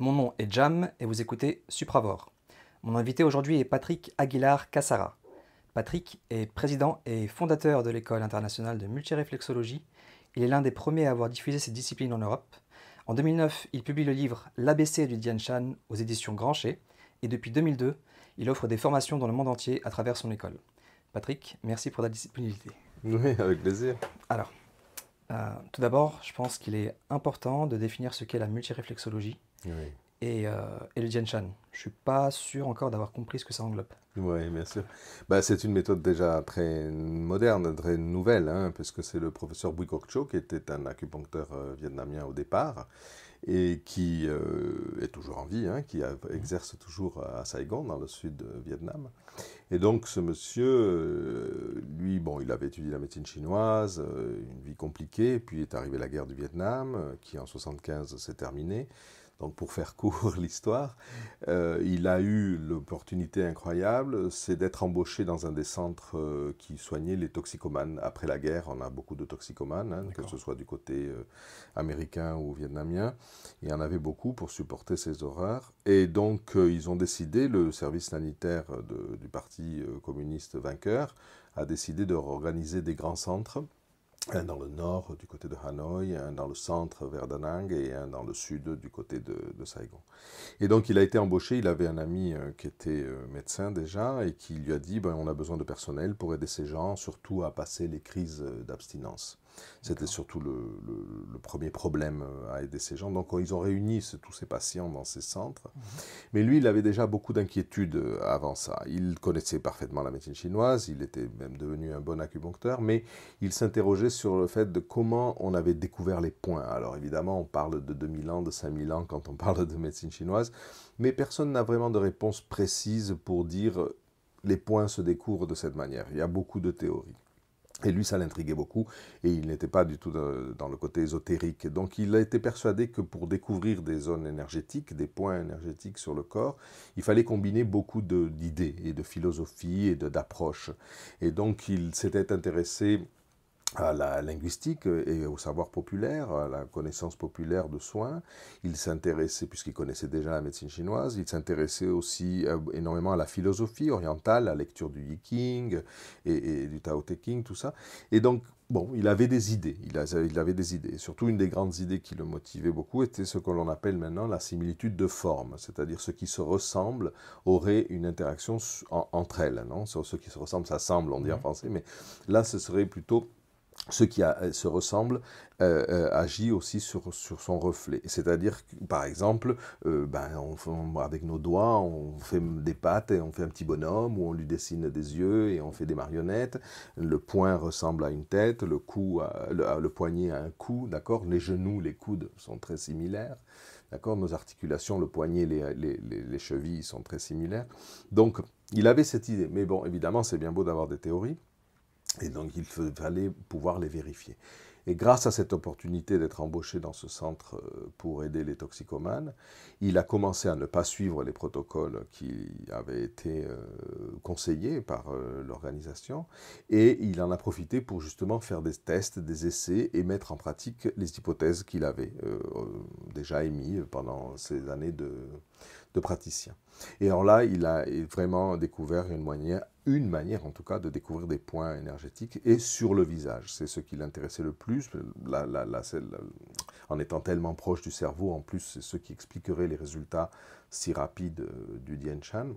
Mon nom est Jam et vous écoutez Supravor. Mon invité aujourd'hui est Patrick Aguilar Cassara. Patrick est président et fondateur de l'école internationale de multiréflexologie. Il est l'un des premiers à avoir diffusé cette discipline en Europe. En 2009, il publie le livre L'ABC du Dian Shan aux éditions Grancher et depuis 2002, il offre des formations dans le monde entier à travers son école. Patrick, merci pour ta disponibilité. Oui, avec plaisir. Alors, euh, tout d'abord, je pense qu'il est important de définir ce qu'est la multiréflexologie euh, et, le et, shan. Je ne suis pas sûr encore d'avoir compris ce que ça englobe. Oui, bien sûr. Bah, c'est une méthode déjà très moderne, très nouvelle, hein, puisque c'est le professeur Bui Kok Cho, qui était un acupuncteur euh, vietnamien au départ, et qui euh, est toujours en vie, hein, qui exerce toujours à Saigon, dans le sud du Vietnam. Et donc ce monsieur, lui, bon, il avait étudié la médecine chinoise, une vie compliquée, puis est arrivée la guerre du Vietnam, qui en 1975 s'est terminée. Donc pour faire court l'histoire, euh, il a eu l'opportunité incroyable, c'est d'être embauché dans un des centres euh, qui soignait les toxicomanes. Après la guerre, on a beaucoup de toxicomanes, hein, que ce soit du côté euh, américain ou vietnamien. Il y en avait beaucoup pour supporter ces horreurs. Et donc ils ont décidé, le service sanitaire du parti communiste vainqueur a décidé de réorganiser des grands centres un dans le nord du côté de Hanoï, un dans le centre vers Da Nang et un dans le sud du côté de, Saigon. Et donc il a été embauché, il avait un ami euh, qui était euh, médecin déjà et qui lui a dit ben, on a besoin de personnel pour aider ces gens, surtout à passer les crises euh, d'abstinence. C'était surtout le, premier problème euh, à aider ces gens. Donc ils ont réuni tous ces patients dans ces centres. Mhm. Mais lui, il avait déjà beaucoup d'inquiétudes euh, avant ça. Il connaissait parfaitement la médecine chinoise, il était même devenu un bon acupuncteur, mais il s'interrogeait sur le fait de comment on avait découvert les points. Alors évidemment, on parle de 2000 ans, de 5000 ans quand on parle de médecine chinoise, mais personne n'a vraiment de réponse précise pour dire euh, les points se découvrent de cette manière. Il y a beaucoup de théories. Et lui, ça l'intriguait beaucoup, et il n'était pas du tout euh, dans le côté ésotérique. Donc il a été persuadé que pour découvrir des zones énergétiques, des points énergétiques sur le corps, il fallait combiner beaucoup d'idées et de philosophies et d'approches. Et donc il s'était intéressé à la linguistique et au savoir populaire, à la connaissance populaire de soins. Il s'intéressait, puisqu'il connaissait déjà la médecine chinoise, il s'intéressait aussi euh, énormément à la philosophie orientale, à la lecture du Yi Qing et, du Tao Te Ching, tout ça. Et donc, bon, il avait des idées, il avait, il avait des idées. surtout, une des grandes idées qui le motivait beaucoup était ce que l'on appelle maintenant la similitude de forme, c'est-à-dire ce qui se ressemble aurait une interaction entre elles, non Ce qui se ressemblent ça semble, on dit en mmh. français, mais là, ce serait plutôt ce qui euh, se ressemble euh, euh, agit aussi sur, son reflet. C'est-à-dire, par exemple, ben, avec nos doigts, on fait des pattes et on fait un petit bonhomme, ou on lui dessine des yeux et on fait des marionnettes. Le poing ressemble à une tête, le, cou le, poignet à un cou, d'accord Les genoux, les coudes sont très similaires. D'accord Nos articulations, le poignet, les chevilles sont très similaires. Donc, il avait cette idée. Mais bon, évidemment, c'est bien beau d'avoir des théories. Et donc il fallait pouvoir les vérifier. Et grâce à cette opportunité d'être embauché dans ce centre euh, pour aider les toxicomanes, il a commencé à ne pas suivre les protocoles qui avaient été euh, conseillés par euh, l'organisation. Et il en a profité pour justement faire des tests, des essais et mettre en pratique les hypothèses qu'il avait déjà émises pendant ces années de, de praticiens. Et alors là, il a vraiment découvert une manière, une manière en tout cas, de découvrir des points énergétiques et sur le visage. C'est ce qui l'intéressait le plus. la en étant tellement proche du cerveau, en plus, c'est ce qui expliquerait les résultats si rapides euh, du Dien Shan.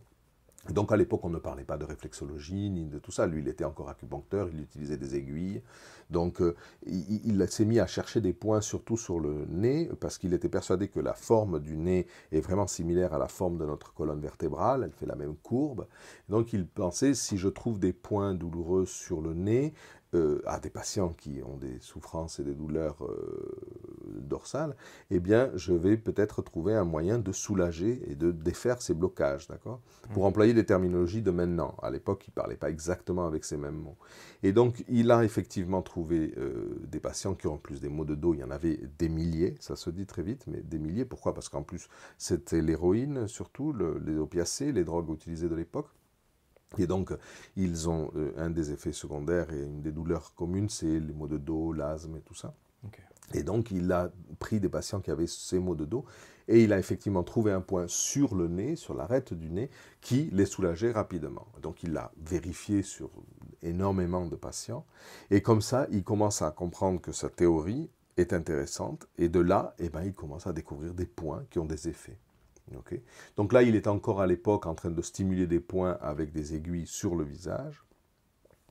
Donc à l'époque, on ne parlait pas de réflexologie ni de tout ça. Lui, il était encore acupuncteur, il utilisait des aiguilles. Donc euh, il s'est mis à chercher des points surtout sur le nez parce qu'il était persuadé que la forme du nez est vraiment similaire à la forme de notre colonne vertébrale, elle fait la même courbe. Donc il pensait si je trouve des points douloureux sur le nez, euh, à des patients qui ont des souffrances et des douleurs euh, dorsales, eh bien, je vais peut-être trouver un moyen de soulager et de défaire ces blocages, d'accord mmh. Pour employer des terminologies de maintenant. À l'époque, il ne parlait pas exactement avec ces mêmes mots. Et donc, il a effectivement trouvé euh, des patients qui ont plus des maux de dos. Il y en avait des milliers, ça se dit très vite, mais des milliers. Pourquoi Parce qu'en plus, c'était l'héroïne, surtout, les opiacés, les drogues utilisées de l'époque. Et donc, ils ont euh, un des effets secondaires et une des douleurs communes, c'est les maux de dos, l'asthme et tout ça. Et donc, il a pris des patients qui avaient ces maux de dos et il a effectivement trouvé un point sur le nez, sur l'arête du nez, qui les soulageait rapidement. Donc, il l'a vérifié sur énormément de patients. Et comme ça, il commence à comprendre que sa théorie est intéressante. Et de là, eh ben, il commence à découvrir des points qui ont des effets. Donc là, il est encore à l'époque en train de stimuler des points avec des aiguilles sur le visage.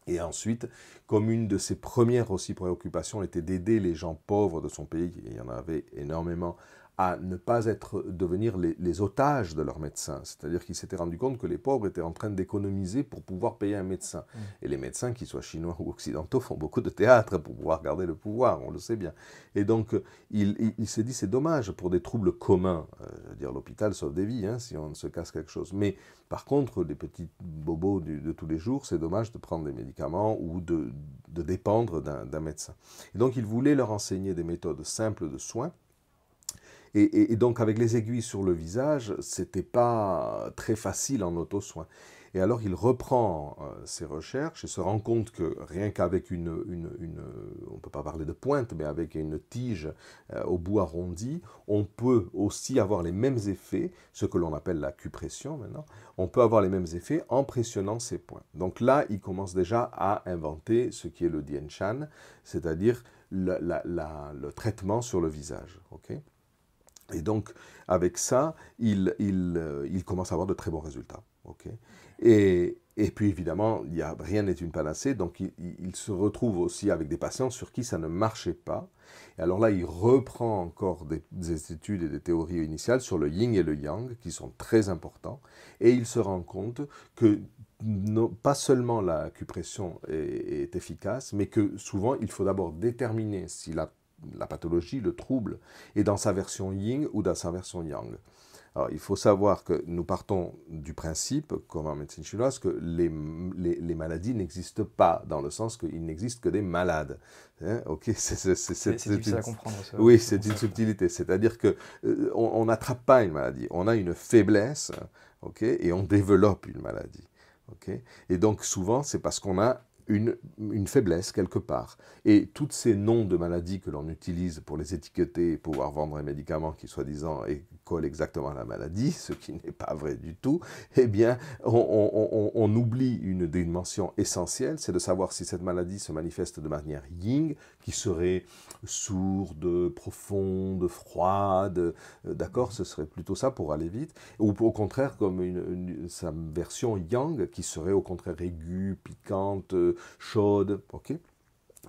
Et ensuite, comme une de ses premières aussi préoccupations était d'aider les gens pauvres de son pays, il y en avait énormément à ne pas être, devenir les, otages de leurs médecins. C'est-à-dire qu'ils s'étaient rendu compte que les pauvres étaient en train d'économiser pour pouvoir payer un médecin. Mm. Et les médecins, qu'ils soient chinois ou occidentaux, font beaucoup de théâtre pour pouvoir garder le pouvoir, on le sait bien. Et donc, euh, il, s'est dit, c'est dommage pour des troubles communs. Euh, je veux dire, l'hôpital sauve des vies, hein, si on se casse quelque chose. Mais par contre, les petits bobos de tous les jours, c'est dommage de prendre des médicaments ou de, de dépendre d'un médecin. Et donc, il voulait leur enseigner des méthodes simples de soins et, donc avec les aiguilles sur le visage, c'était pas très facile en auto-soin. Et alors il reprend euh, ses recherches et se rend compte que rien qu'avec une, une, une, peut pas parler de pointe, mais avec une tige euh, au bout arrondi, on peut aussi avoir les mêmes effets, ce que l'on appelle la cupression maintenant, on peut avoir les mêmes effets en pressionnant ses points. Donc là, il commence déjà à inventer ce qui est le Dien Shan, c'est-à-dire le, le traitement sur le visage. ok et donc, avec ça, euh, il, commence à avoir de très bons résultats. et, puis, évidemment, rien n'est une panacée, donc il, se retrouve aussi avec des patients sur qui ça ne marchait pas. Et alors là, il reprend encore des, études et des théories initiales sur le yin et le yang, qui sont très importants, et il se rend compte que pas seulement l'acupression est efficace, mais que souvent, il faut d'abord déterminer si la la pathologie, le trouble, et dans sa version yin ou dans sa version yang. Alors, il faut savoir que nous partons du principe, comme en médecine chinoise, que les, maladies n'existent pas, dans le sens qu'il n'existe que des malades. Hein, ok, c'est difficile à comprendre. Ça, oui, c'est une subtilité. C'est-à-dire que euh, on n'attrape pas une maladie, on a une faiblesse, ok, et on développe une maladie. ok. et donc souvent, c'est parce qu'on a une, faiblesse quelque part. Et toutes ces noms de maladies que l'on utilise pour les étiqueter et pouvoir vendre un médicament qui soi-disant colle exactement à la maladie, ce qui n'est pas vrai du tout, eh bien, on, oublie une dimension essentielle, c'est de savoir si cette maladie se manifeste de manière ying, qui serait sourde, profonde, froide, euh, d'accord Ce serait plutôt ça pour aller vite, ou au contraire comme sa version yang, qui serait au contraire aiguë, piquante, euh, chaude. ok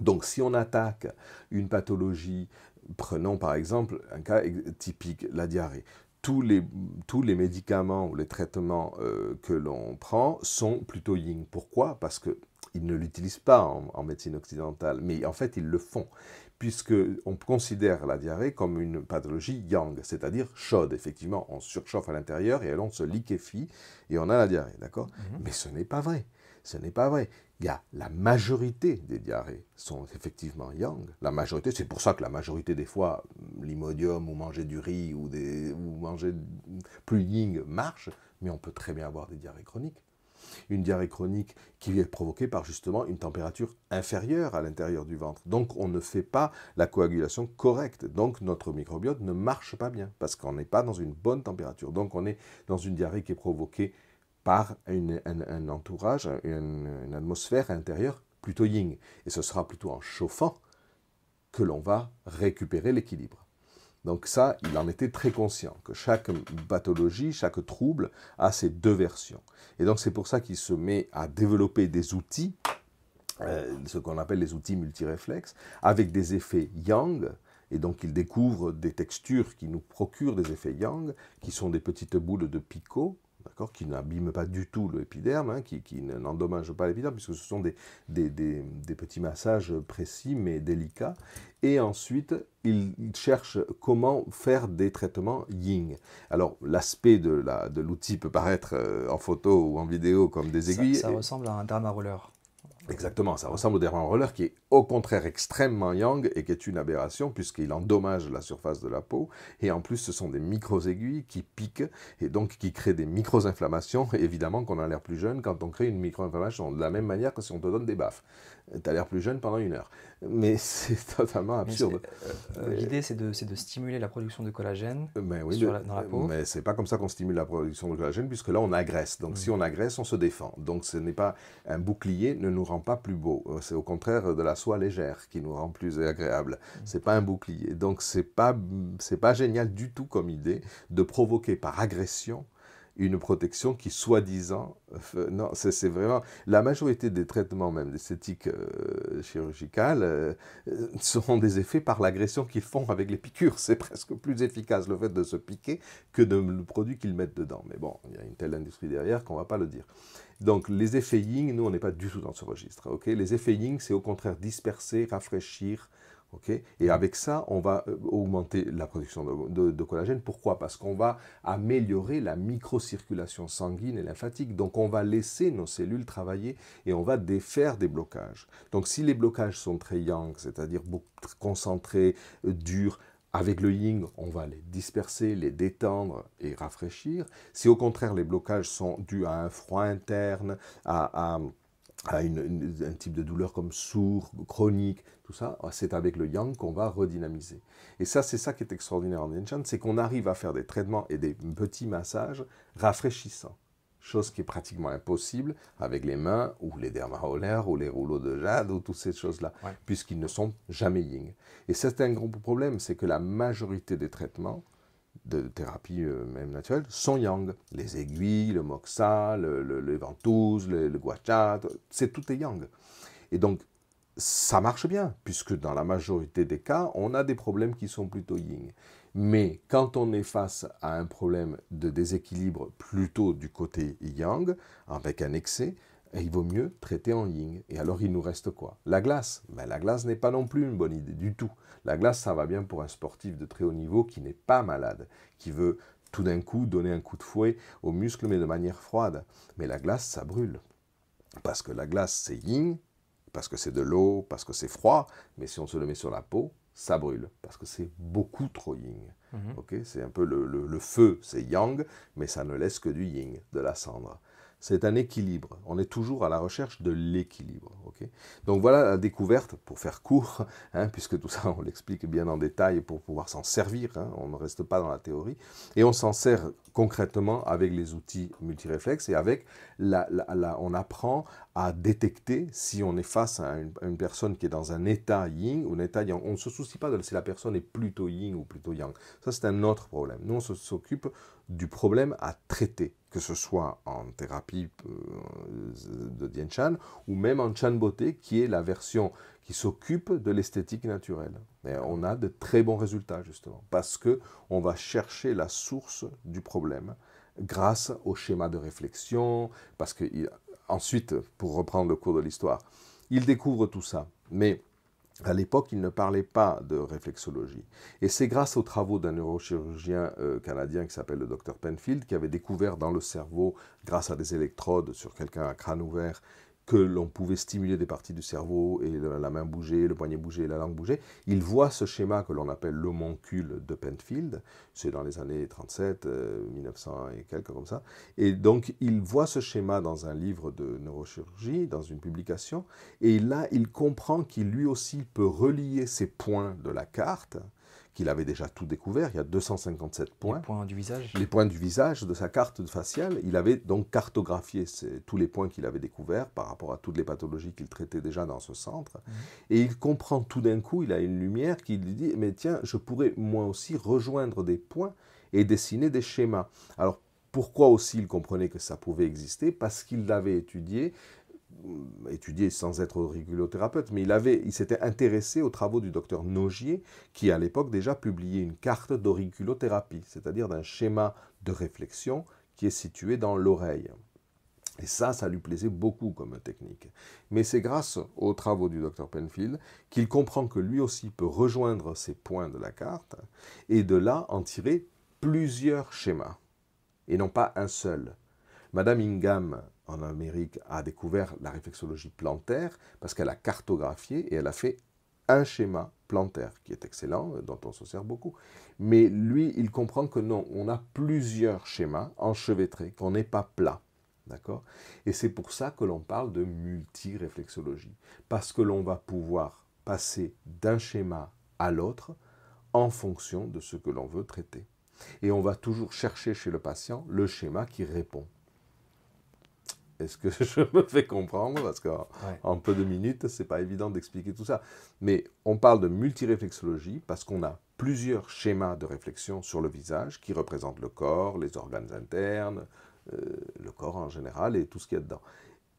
donc si on attaque une pathologie, prenons par exemple un cas typique, la diarrhée, tous les, tous les médicaments ou les traitements euh, que l'on prend sont plutôt yin. Pourquoi Parce que ils ne l'utilisent pas en, médecine occidentale, mais en fait ils le font, puisque on considère la diarrhée comme une pathologie yang, c'est-à-dire chaude. Effectivement, on surchauffe à l'intérieur et alors on se liquéfie et on a la diarrhée, d'accord mhm. Mais ce n'est pas vrai. Ce n'est pas vrai la majorité des diarrhées sont effectivement yang. La majorité, c'est pour ça que la majorité des fois, l'imodium ou manger du riz ou, manger plus ying marche, mais on peut très bien avoir des diarrhées chroniques. Une diarrhée chronique qui est provoquée par justement une température inférieure à l'intérieur du ventre. Donc on ne fait pas la coagulation correcte. Donc notre microbiote ne marche pas bien parce qu'on n'est pas dans une bonne température. Donc on est dans une diarrhée qui est provoquée par un, entourage, une, atmosphère intérieure plutôt yin. Et ce sera plutôt en chauffant que l'on va récupérer l'équilibre. Donc ça, il en était très conscient, que chaque pathologie, chaque trouble a ses deux versions. Et donc c'est pour ça qu'il se met à développer des outils, euh, ce qu'on appelle les outils multiréflexes, avec des effets yang, et donc il découvre des textures qui nous procurent des effets yang, qui sont des petites boules de picot, qui n'abîme pas du tout l'épiderme, hein, qui, n'endommage pas l'épiderme, puisque ce sont des, des, petits massages précis mais délicats. Et ensuite, il cherche comment faire des traitements ying. Alors, l'aspect de l'outil peut paraître euh, en photo ou en vidéo comme des aiguilles. Ça, ressemble à un derma roller. Exactement, ça ressemble au derma roller qui est au contraire extrêmement yang et qui est une aberration puisqu'il endommage la surface de la peau. Et en plus, ce sont des micro-aiguilles qui piquent et donc qui créent des micro-inflammations. Évidemment qu'on a l'air plus jeune quand on crée une micro-inflammation, de la même manière que si on te donne des baffes. Tu as l'air plus jeune pendant une heure. Mais c'est totalement absurde. Euh, euh, l'idée, c'est de, stimuler la production de collagène euh, sur la, dans la peau. Mais c'est pas comme ça qu'on stimule la production de collagène puisque là, on agresse. Donc mm. si on agresse, on se défend. Donc ce n'est pas un bouclier ne nous rend pas plus beau. C'est au contraire de la soit légère qui nous rend plus agréable. C'est pas un bouclier. Donc c'est pas c'est pas génial du tout comme idée de provoquer par agression une protection qui soi-disant euh, non c'est vraiment la majorité des traitements même des euh, chirurgicales, sont euh, seront des effets par l'agression qu'ils font avec les piqûres c'est presque plus efficace le fait de se piquer que de, le produit qu'ils mettent dedans mais bon il y a une telle industrie derrière qu'on va pas le dire donc les effets Ying, nous, on n'est pas du tout dans ce registre. ok les effets c'est au contraire disperser, rafraîchir. Okay et mhm. avec ça, on va euh, augmenter la production de, de collagène. Pourquoi Parce qu'on va améliorer la microcirculation sanguine et lymphatique. Donc on va laisser nos cellules travailler et on va défaire des blocages. Donc si les blocages sont très yang, c'est-à-dire concentrés, euh, durs, avec le yin, on va les disperser, les détendre et rafraîchir. Si au contraire les blocages sont dus à un froid interne, à, un type de douleur comme sourd, chronique, tout ça, c'est avec le yang qu'on va redynamiser. Et ça, c'est ça qui est extraordinaire en Enchan, c'est qu'on arrive à faire des traitements et des petits massages rafraîchissants chose qui est pratiquement impossible avec les mains ou les dermaolaires ou les rouleaux de jade ou toutes ces choses-là, puisqu'ils ne sont jamais ying Et c'est un gros problème, c'est que la majorité des traitements de thérapie euh, même naturelle sont yang. Les aiguilles, le moxa, le, le, les ventouses, le, guacha, c'est tout est yang. Et donc, ça marche bien, puisque dans la majorité des cas, on a des problèmes qui sont plutôt ying mais quand on est face à un problème de déséquilibre plutôt du côté yang, avec un excès, il vaut mieux traiter en yin. Et alors il nous reste quoi La glace. Mais ben, la glace n'est pas non plus une bonne idée du tout. La glace, ça va bien pour un sportif de très haut niveau qui n'est pas malade, qui veut tout d'un coup donner un coup de fouet aux muscles, mais de manière froide. Mais la glace, ça brûle. Parce que la glace, c'est yin, parce que c'est de l'eau, parce que c'est froid, mais si on se le met sur la peau, ça brûle, parce que c'est beaucoup trop yin. Mhm. c'est un peu le, le feu, c'est yang, mais ça ne laisse que du yin, de la cendre c'est un équilibre. On est toujours à la recherche de l'équilibre. Donc voilà la découverte, pour faire court, hein, puisque tout ça on l'explique bien en détail pour pouvoir s'en servir, hein, on ne reste pas dans la théorie, et on s'en sert concrètement avec les outils multiréflexes et avec la, on apprend à détecter si on est face à une, à une, personne qui est dans un état yin ou un état yang. On ne se soucie pas de si la personne est plutôt yin ou plutôt yang. Ça, c'est un autre problème. Nous, on s'occupe du problème à traiter que ce soit en thérapie euh, de Dien Chan ou même en Chan Beauté, qui est la version qui s'occupe de l'esthétique naturelle. Et on a de très bons résultats justement parce que on va chercher la source du problème grâce au schéma de réflexion, parce que ensuite, pour reprendre le cours de l'histoire, il découvre tout ça, mais à l'époque, il ne parlait pas de réflexologie. Et c'est grâce aux travaux d'un neurochirurgien euh, canadien qui s'appelle le docteur Penfield, qui avait découvert dans le cerveau, grâce à des électrodes sur quelqu'un à crâne ouvert, que l'on pouvait stimuler des parties du cerveau et la main bouger, le poignet bouger, la langue bouger, il voit ce schéma que l'on appelle l'homoncule de Penfield, c'est dans les années 37, 1900 euh, et quelques comme ça, et donc il voit ce schéma dans un livre de neurochirurgie, dans une publication, et là il comprend qu'il lui aussi peut relier ces points de la carte, qu'il avait déjà tout découvert. Il y a 257 points. Les points du visage. Les points du visage de sa carte faciale. Il avait donc cartographié tous les points qu'il avait découverts par rapport à toutes les pathologies qu'il traitait déjà dans ce centre. Mhm. Et il comprend tout d'un coup, il a une lumière qui lui dit, mais tiens, je pourrais moi aussi rejoindre des points et dessiner des schémas. Alors pourquoi aussi il comprenait que ça pouvait exister Parce qu'il l'avait étudié euh, étudié sans être auriculothérapeute, mais il, avait, il s'était intéressé aux travaux du docteur Nogier, qui à l'époque déjà publiait une carte d'auriculothérapie, c'est-à-dire d'un schéma de réflexion qui est situé dans l'oreille. Et ça, ça lui plaisait beaucoup comme technique. Mais c'est grâce aux travaux du docteur Penfield qu'il comprend que lui aussi peut rejoindre ces points de la carte et de là en tirer plusieurs schémas, et non pas un seul. Madame Ingham en Amérique a découvert la réflexologie plantaire parce qu'elle a cartographié et elle a fait un schéma plantaire qui est excellent, euh, dont on se sert beaucoup. Mais lui, il comprend que non, on a plusieurs schémas enchevêtrés, qu'on n'est pas plat. D'accord Et c'est pour ça que l'on parle de multi-réflexologie Parce que l'on va pouvoir passer d'un schéma à l'autre en fonction de ce que l'on veut traiter. Et on va toujours chercher chez le patient le schéma qui répond. Est-ce que je me fais comprendre Parce qu'en peu de minutes, c'est pas évident d'expliquer tout ça. Mais on parle de multiréflexologie parce qu'on a plusieurs schémas de réflexion sur le visage qui représentent le corps, les organes internes, euh, le corps en général et tout ce qu'il y a dedans.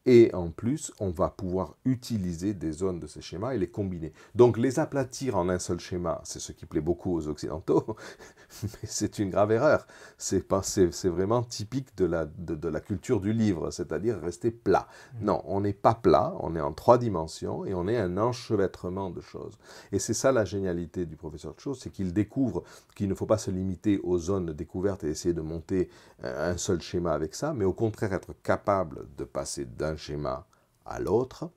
Et en plus, on va pouvoir utiliser des zones de ces schémas et les combiner. Donc les aplatir en un seul schéma, c'est ce qui plaît beaucoup aux Occidentaux, mais c'est une grave erreur. C'est vraiment typique de la, de, de la culture du livre, c'est-à-dire rester plat. Mm. Non, on n'est pas plat, on est en trois dimensions et on est un enchevêtrement de choses. Et c'est ça la génialité du professeur Cho, c'est qu'il découvre qu'il ne faut pas se limiter aux zones découvertes et essayer de monter euh, un seul schéma avec ça, mais au contraire être capable de passer d'un schéma à l'autre.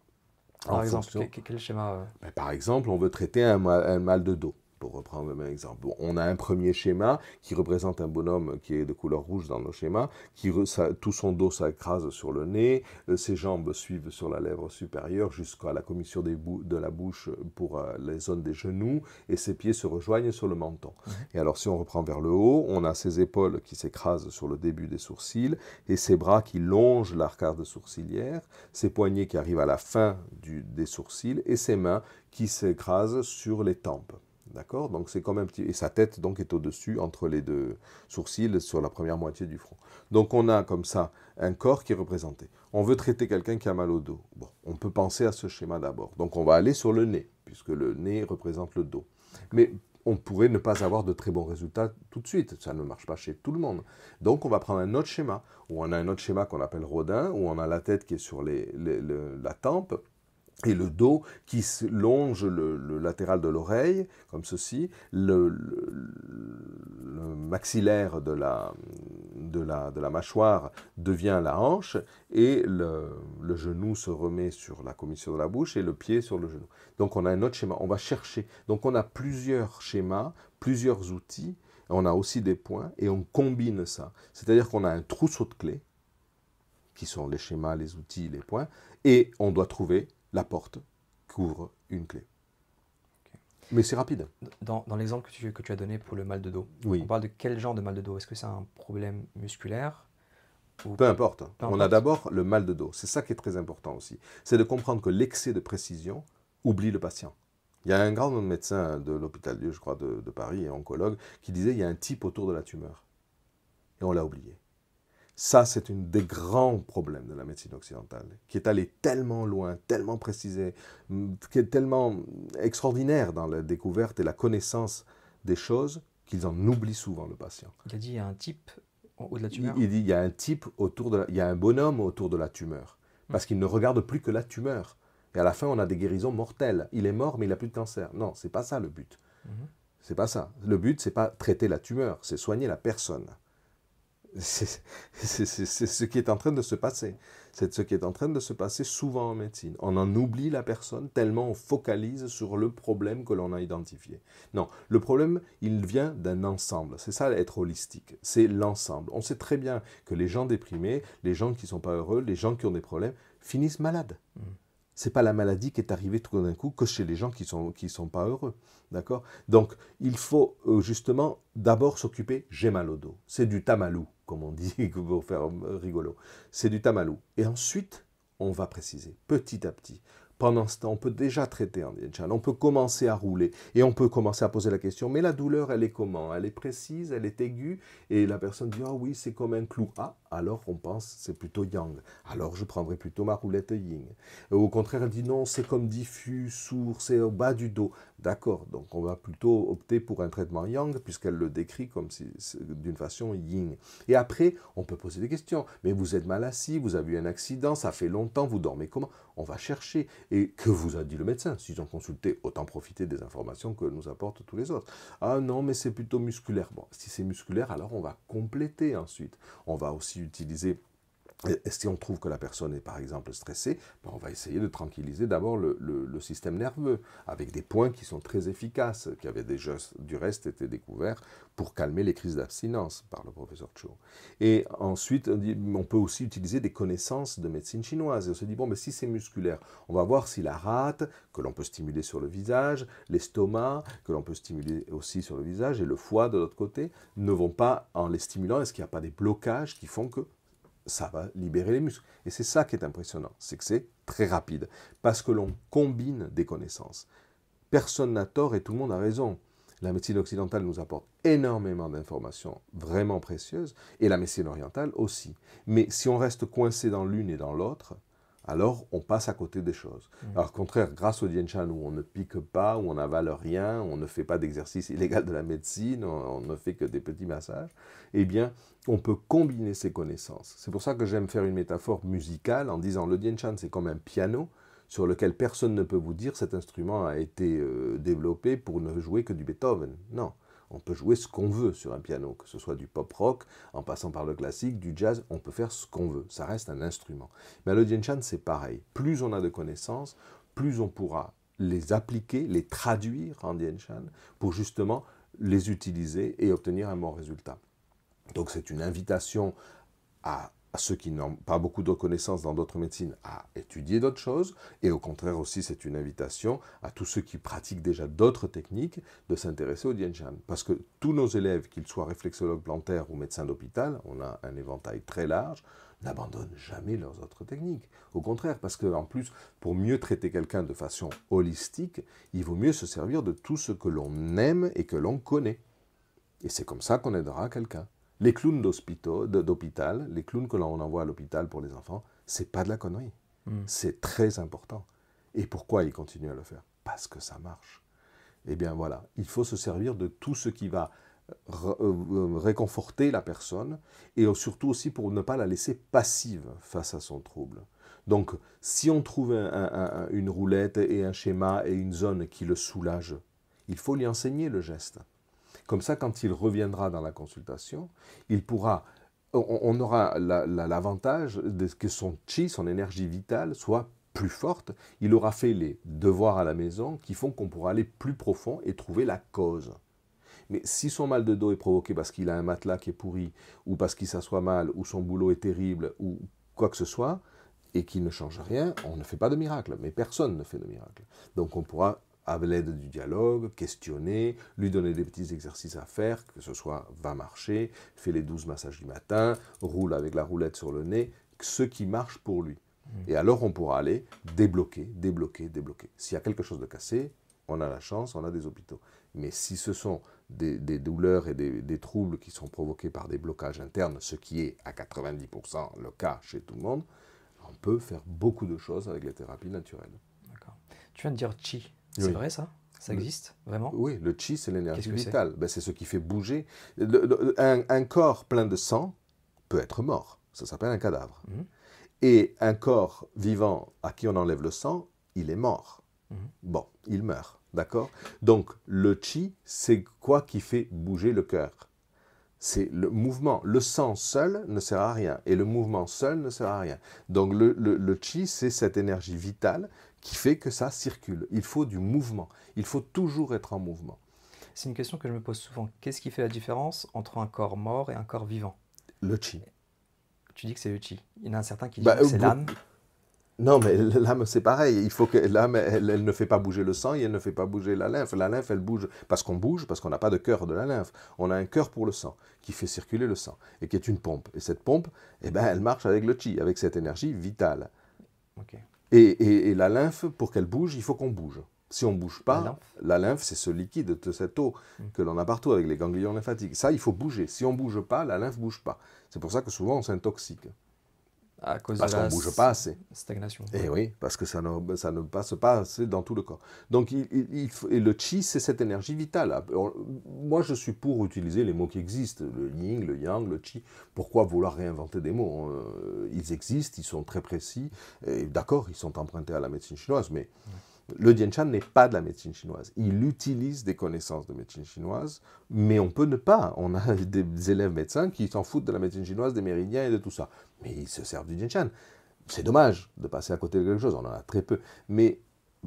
Par exemple, quel, schéma euh ben, Par exemple, on veut traiter un mal de dos pour reprendre le même exemple. on a un premier schéma qui représente un bonhomme qui est de couleur rouge dans nos schémas, qui tout son dos s'écrase sur le nez, euh, ses jambes suivent sur la lèvre supérieure jusqu'à la commission des de la bouche pour euh, les zones des genoux, et ses pieds se rejoignent sur le menton. Mhm. Et alors si on reprend vers le haut, on a ses épaules qui s'écrasent sur le début des sourcils, et ses bras qui longent l'arcade sourcilière, ses poignets qui arrivent à la fin des sourcils, et ses mains qui s'écrasent sur les tempes. D'accord c'est quand un petit... Et sa tête donc est au-dessus, entre les deux sourcils, sur la première moitié du front. Donc on a comme ça un corps qui est représenté. On veut traiter quelqu'un qui a mal au dos. Bon, on peut penser à ce schéma d'abord. Donc on va aller sur le nez, puisque le nez représente le dos. Mais on pourrait ne pas avoir de très bons résultats tout de suite. Ça ne marche pas chez tout le monde. Donc on va prendre un autre schéma, où on a un autre schéma qu'on appelle Rodin, où on a la tête qui est sur la tempe, et le dos qui longe le, latéral de l'oreille, comme ceci, le, maxillaire de la, de, la, de la, mâchoire devient la hanche, et le, genou se remet sur la commission de la bouche et le pied sur le genou. Donc on a un autre schéma, on va chercher. Donc on a plusieurs schémas, plusieurs outils, on a aussi des points, et on combine ça. C'est-à-dire qu'on a un trousseau de clés, qui sont les schémas, les outils, les points, et on doit trouver la porte couvre une clé. Mais c'est rapide. Dans, l'exemple que tu, que tu, as donné pour le mal de dos, on parle de quel genre de mal de dos Est-ce que c'est un problème musculaire Peu, importe. On a d'abord le mal de dos. C'est ça qui est très important aussi. C'est de comprendre que l'excès de précision oublie le patient. Il y a un grand nombre de l'hôpital Dieu, je crois, de, Paris, et oncologue, qui disait il y a un type autour de la tumeur. Et on l'a oublié. Ça, c'est un des grands problèmes de la médecine occidentale, qui est allé tellement loin, tellement précisé, mm, qui est tellement extraordinaire dans la découverte et la connaissance des choses qu'ils en oublient souvent le patient. Il a dit il y a un type au de la tumeur. Il, dit il y a un type autour de il y a un bonhomme autour de la tumeur hmm. parce qu'il ne regarde plus que la tumeur. Et à la fin, on a des guérisons mortelles. Il est mort, mais il n'a plus de cancer. Non, c'est pas ça le but. Mhm. C'est pas ça. Le but, c'est pas traiter la tumeur, c'est soigner la personne. C'est ce qui est en train de se passer. C'est ce qui est en train de se passer souvent en médecine. On en oublie la personne tellement on focalise sur le problème que l'on a identifié. Non, le problème, il vient d'un ensemble. C'est ça être holistique. C'est l'ensemble. On sait très bien que les gens déprimés, les gens qui ne sont pas heureux, les gens qui ont des problèmes, finissent malades. Mm. c'est pas la maladie qui est arrivée tout d'un coup que chez les gens qui sont qui sont pas heureux, d'accord Donc il faut euh, justement d'abord s'occuper. J'ai mal au dos, c'est du tamalou comme on dit, pour faire euh, rigolo. C'est du tamalou. Et ensuite, on va préciser, petit à petit. Pendant ce temps, on peut déjà traiter en on peut commencer à rouler et on peut commencer à poser la question, mais la douleur, elle est comment Elle est précise, elle est aiguë, et la personne dit, ah oui, c'est comme un clou. à ah, alors on pense c'est plutôt yang, alors je prendrai plutôt ma roulette yin. au contraire, elle dit non, c'est comme diffus, sourd, c'est au bas du dos. D'accord, donc on va plutôt opter pour un traitement yang, puisqu'elle le décrit comme d'une façon yin. Et après, on peut poser des questions. Mais vous êtes mal assis, vous avez eu un accident, ça fait longtemps, vous dormez comment On va chercher. Et que vous a dit le médecin S'ils ont consulté, autant profiter des informations que nous apportent tous les autres. Ah non, mais c'est plutôt musculaire. Bon, si c'est musculaire, alors on va compléter ensuite. On va aussi utiliser et, si on trouve que la personne est par exemple stressée, ben, on va essayer de tranquilliser d'abord le, système nerveux avec des points qui sont très efficaces, qui avaient déjà du reste été découverts pour calmer les crises d'abstinence par le professeur Cho. Et ensuite, on, peut aussi utiliser des connaissances de médecine chinoise. Et on se dit, bon, mais ben, si c'est musculaire, on va voir si la rate, que l'on peut stimuler sur le visage, l'estomac, que l'on peut stimuler aussi sur le visage, et le foie de l'autre côté, ne vont pas en les stimulant, est-ce qu'il n'y a pas des blocages qui font que ça va libérer les muscles. Et c'est ça qui est impressionnant, c'est que c'est très rapide, parce que l'on combine des connaissances. Personne n'a tort et tout le monde a raison. La médecine occidentale nous apporte énormément d'informations vraiment précieuses, et la médecine orientale aussi. Mais si on reste coincé dans l'une et dans l'autre, alors on passe à côté des choses. Mmh. Alors, au contraire, grâce au Dienchan où on ne pique pas, où on n'avale rien, on ne fait pas d'exercice illégal de la médecine, on, ne fait que des petits massages, eh bien, on peut combiner ces connaissances. C'est pour ça que j'aime faire une métaphore musicale en disant le Dienchan, c'est comme un piano sur lequel personne ne peut vous dire cet instrument a été euh, développé pour ne jouer que du Beethoven. Non. On peut jouer ce qu'on veut sur un piano, que ce soit du pop rock, en passant par le classique, du jazz, on peut faire ce qu'on veut. Ça reste un instrument. Mais à Shan, c'est pareil. Plus on a de connaissances, plus on pourra les appliquer, les traduire en Shan, pour justement les utiliser et obtenir un bon résultat. Donc c'est une invitation à à ceux qui n'ont pas beaucoup de connaissances dans d'autres médecines à étudier d'autres choses. Et au contraire aussi, c'est une invitation à tous ceux qui pratiquent déjà d'autres techniques de s'intéresser au Chan. Parce que tous nos élèves, qu'ils soient réflexologues plantaires ou médecins d'hôpital, on a un éventail très large, n'abandonnent jamais leurs autres techniques. Au contraire, parce qu'en plus, pour mieux traiter quelqu'un de façon holistique, il vaut mieux se servir de tout ce que l'on aime et que l'on connaît. Et c'est comme ça qu'on aidera quelqu'un. Les clowns d'hôpital, les clowns que l'on envoie à l'hôpital pour les enfants, c'est pas de la connerie. Hmm. C'est très important. Et pourquoi ils continuent à le faire Parce que ça marche. Eh bien voilà, il faut se servir de tout ce qui va euh, euh, réconforter la personne et surtout aussi pour ne pas la laisser passive face à son trouble. Donc si on trouve une roulette et un schéma et une zone qui le soulage, il faut lui enseigner le geste. Comme ça, quand il reviendra dans la consultation, il pourra, on, aura l'avantage que son chi, son énergie vitale, soit plus forte. Il aura fait les devoirs à la maison qui font qu'on pourra aller plus profond et trouver la cause. Mais si son mal de dos est provoqué parce qu'il a un matelas qui est pourri, ou parce qu'il s'assoit mal, ou son boulot est terrible, ou quoi que ce soit, et qu'il ne change rien, on ne fait pas de miracle. Mais personne ne fait de miracle. Donc on pourra avec l'aide du dialogue, questionner, lui donner des petits exercices à faire, que ce soit va marcher, fait les 12 massages du matin, roule avec la roulette sur le nez, ce qui marche pour lui. Mm. Et alors on pourra aller débloquer, débloquer, débloquer. S'il y a quelque chose de cassé, on a la chance, on a des hôpitaux. Mais si ce sont des, douleurs et des, des, troubles qui sont provoqués par des blocages internes, ce qui est à 90% le cas chez tout le monde, on peut faire beaucoup de choses avec les thérapies naturelles. D'accord. Tu viens de dire chi. C'est vrai ça ça existe vraiment Oui, le chi, c'est l'énergie vitale. Ben, c'est ce qui fait bouger. un, corps plein de sang peut être mort. Ça s'appelle un cadavre. Mhm. Et un corps vivant à qui on enlève le sang, il est mort. Mhm. Bon, il meurt. D'accord Donc, le chi, c'est quoi qui fait bouger le cœur C'est le mouvement. Le sang seul ne sert à rien. Et le mouvement seul ne sert à rien. Donc, le, le chi, c'est cette énergie vitale qui fait que ça circule. Il faut du mouvement. Il faut toujours être en mouvement. C'est une question que je me pose souvent. Qu'est-ce qui fait la différence entre un corps mort et un corps vivant Le chi. Tu dis que c'est le chi. Il y en a un certain qui bah, dit que c'est euh, l'âme. Non, mais l'âme, c'est pareil. Il faut que l'âme, elle, ne fait pas bouger le sang et elle ne fait pas bouger la lymphe. La lymphe, elle bouge parce qu'on bouge, parce qu'on n'a pas de cœur de la lymphe. On a un cœur pour le sang qui fait circuler le sang et qui est une pompe. Et cette pompe, eh ben, elle marche avec le chi, avec cette énergie vitale. Ok. Et, la lymphe, pour qu'elle bouge, il faut qu'on bouge. Si on ne bouge pas, la lymphe, c'est ce liquide, cette eau mm. que l'on a partout avec les ganglions lymphatiques. Ça, il faut bouger. Si on ne bouge pas, la lymphe ne bouge pas. C'est pour ça que souvent on s'intoxique. À cause parce qu'on ne bouge pas assez. Stagnation. Et eh oui, parce que ça ne, ça ne passe pas assez dans tout le corps. Donc il, et le chi, c'est cette énergie vitale. Moi, je suis pour utiliser les mots qui existent, le yin, le yang, le chi. Pourquoi vouloir réinventer des mots hein? euh, Ils existent, ils sont très précis. D'accord, ils sont empruntés à la médecine chinoise, mais le Dien Chan n'est pas de la médecine chinoise. Il utilise des connaissances de médecine chinoise, mais on peut ne pas. On a des élèves médecins qui s'en foutent de la médecine chinoise, des méridiens et de tout ça mais ils se servent du Chan. C'est dommage de passer à côté de quelque chose, on en a très peu. Mais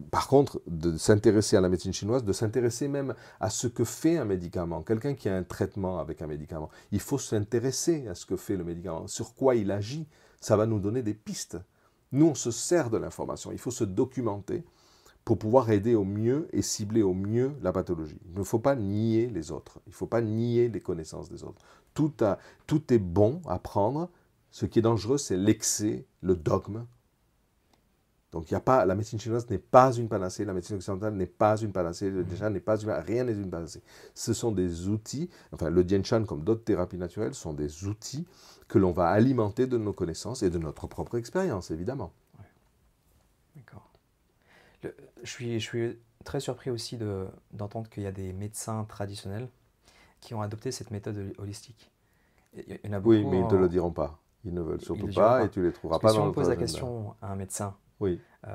par contre, de s'intéresser à la médecine chinoise, de s'intéresser même à ce que fait un médicament, quelqu'un qui a un traitement avec un médicament, il faut s'intéresser à ce que fait le médicament, sur quoi il agit, ça va nous donner des pistes. Nous, on se sert de l'information, il faut se documenter pour pouvoir aider au mieux et cibler au mieux la pathologie. Il ne faut pas nier les autres, il ne faut pas nier les connaissances des autres. tout est bon à prendre, ce qui est dangereux, c'est l'excès, le dogme. Donc, il y a pas, la médecine chinoise n'est pas une panacée, la médecine occidentale n'est pas une panacée, déjà mm-hmm. n'est pas une, rien n'est une panacée. Ce sont des outils, enfin, le Dien comme d'autres thérapies naturelles, sont des outils que l'on va alimenter de nos connaissances et de notre propre expérience, évidemment. D'accord. je, suis, je suis très surpris aussi d'entendre qu'il y a des médecins traditionnels qui ont adopté cette méthode holistique. oui, mais ils ne te le diront pas. Ils ne veulent surtout pas, et tu les trouveras pas dans Si on pose la question à un médecin, oui. Euh,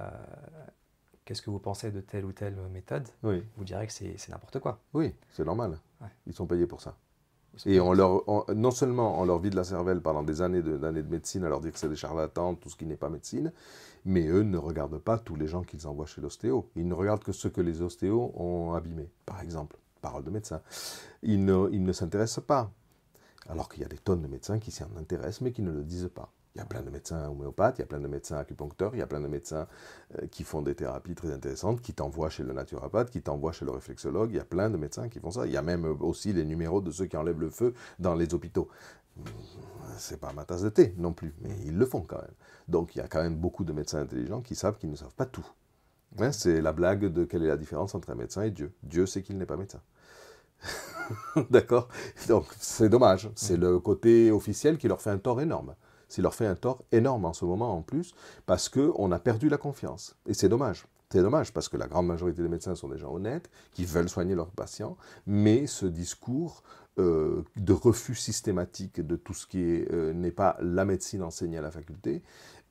qu'est-ce que vous pensez de telle ou telle méthode oui. Vous direz que c'est n'importe quoi. Oui, c'est normal. Ils sont payés pour ça. Et on leur, non seulement on leur vide la cervelle pendant des années de, de médecine à leur dire que c'est des charlatans, tout ce qui n'est pas médecine, mais eux ne regardent pas tous les gens qu'ils envoient chez l'ostéo. Ils ne regardent que ce que les ostéos ont abîmé, par exemple. Parole de médecin. ils ne s'intéressent pas alors qu'il y a des tonnes de médecins qui s'y intéressent mais qui ne le disent pas. Il y a plein de médecins homéopathes, il y a plein de médecins acupuncteurs, il y a plein de médecins euh, qui font des thérapies très intéressantes, qui t'envoient chez le naturopathe, qui t'envoient chez le réflexologue. Il y a plein de médecins qui font ça. Il y a même euh, aussi les numéros de ceux qui enlèvent le feu dans les hôpitaux. Hmm, c'est pas ma tasse de thé non plus, mais ils le font quand même. Donc il y a quand même beaucoup de médecins intelligents qui savent qu'ils ne savent pas tout. Hein, c'est la blague de quelle est la différence entre un médecin et Dieu. Dieu sait qu'il n'est pas médecin. D'accord Donc c'est dommage. C'est le côté officiel qui leur fait un tort énorme. C'est leur fait un tort énorme en ce moment en plus, parce qu'on a perdu la confiance. Et c'est dommage. C'est dommage parce que la grande majorité des médecins sont des gens honnêtes, qui veulent soigner leurs patients, mais ce discours euh, de refus systématique de tout ce qui euh, n'est pas la médecine enseignée à la faculté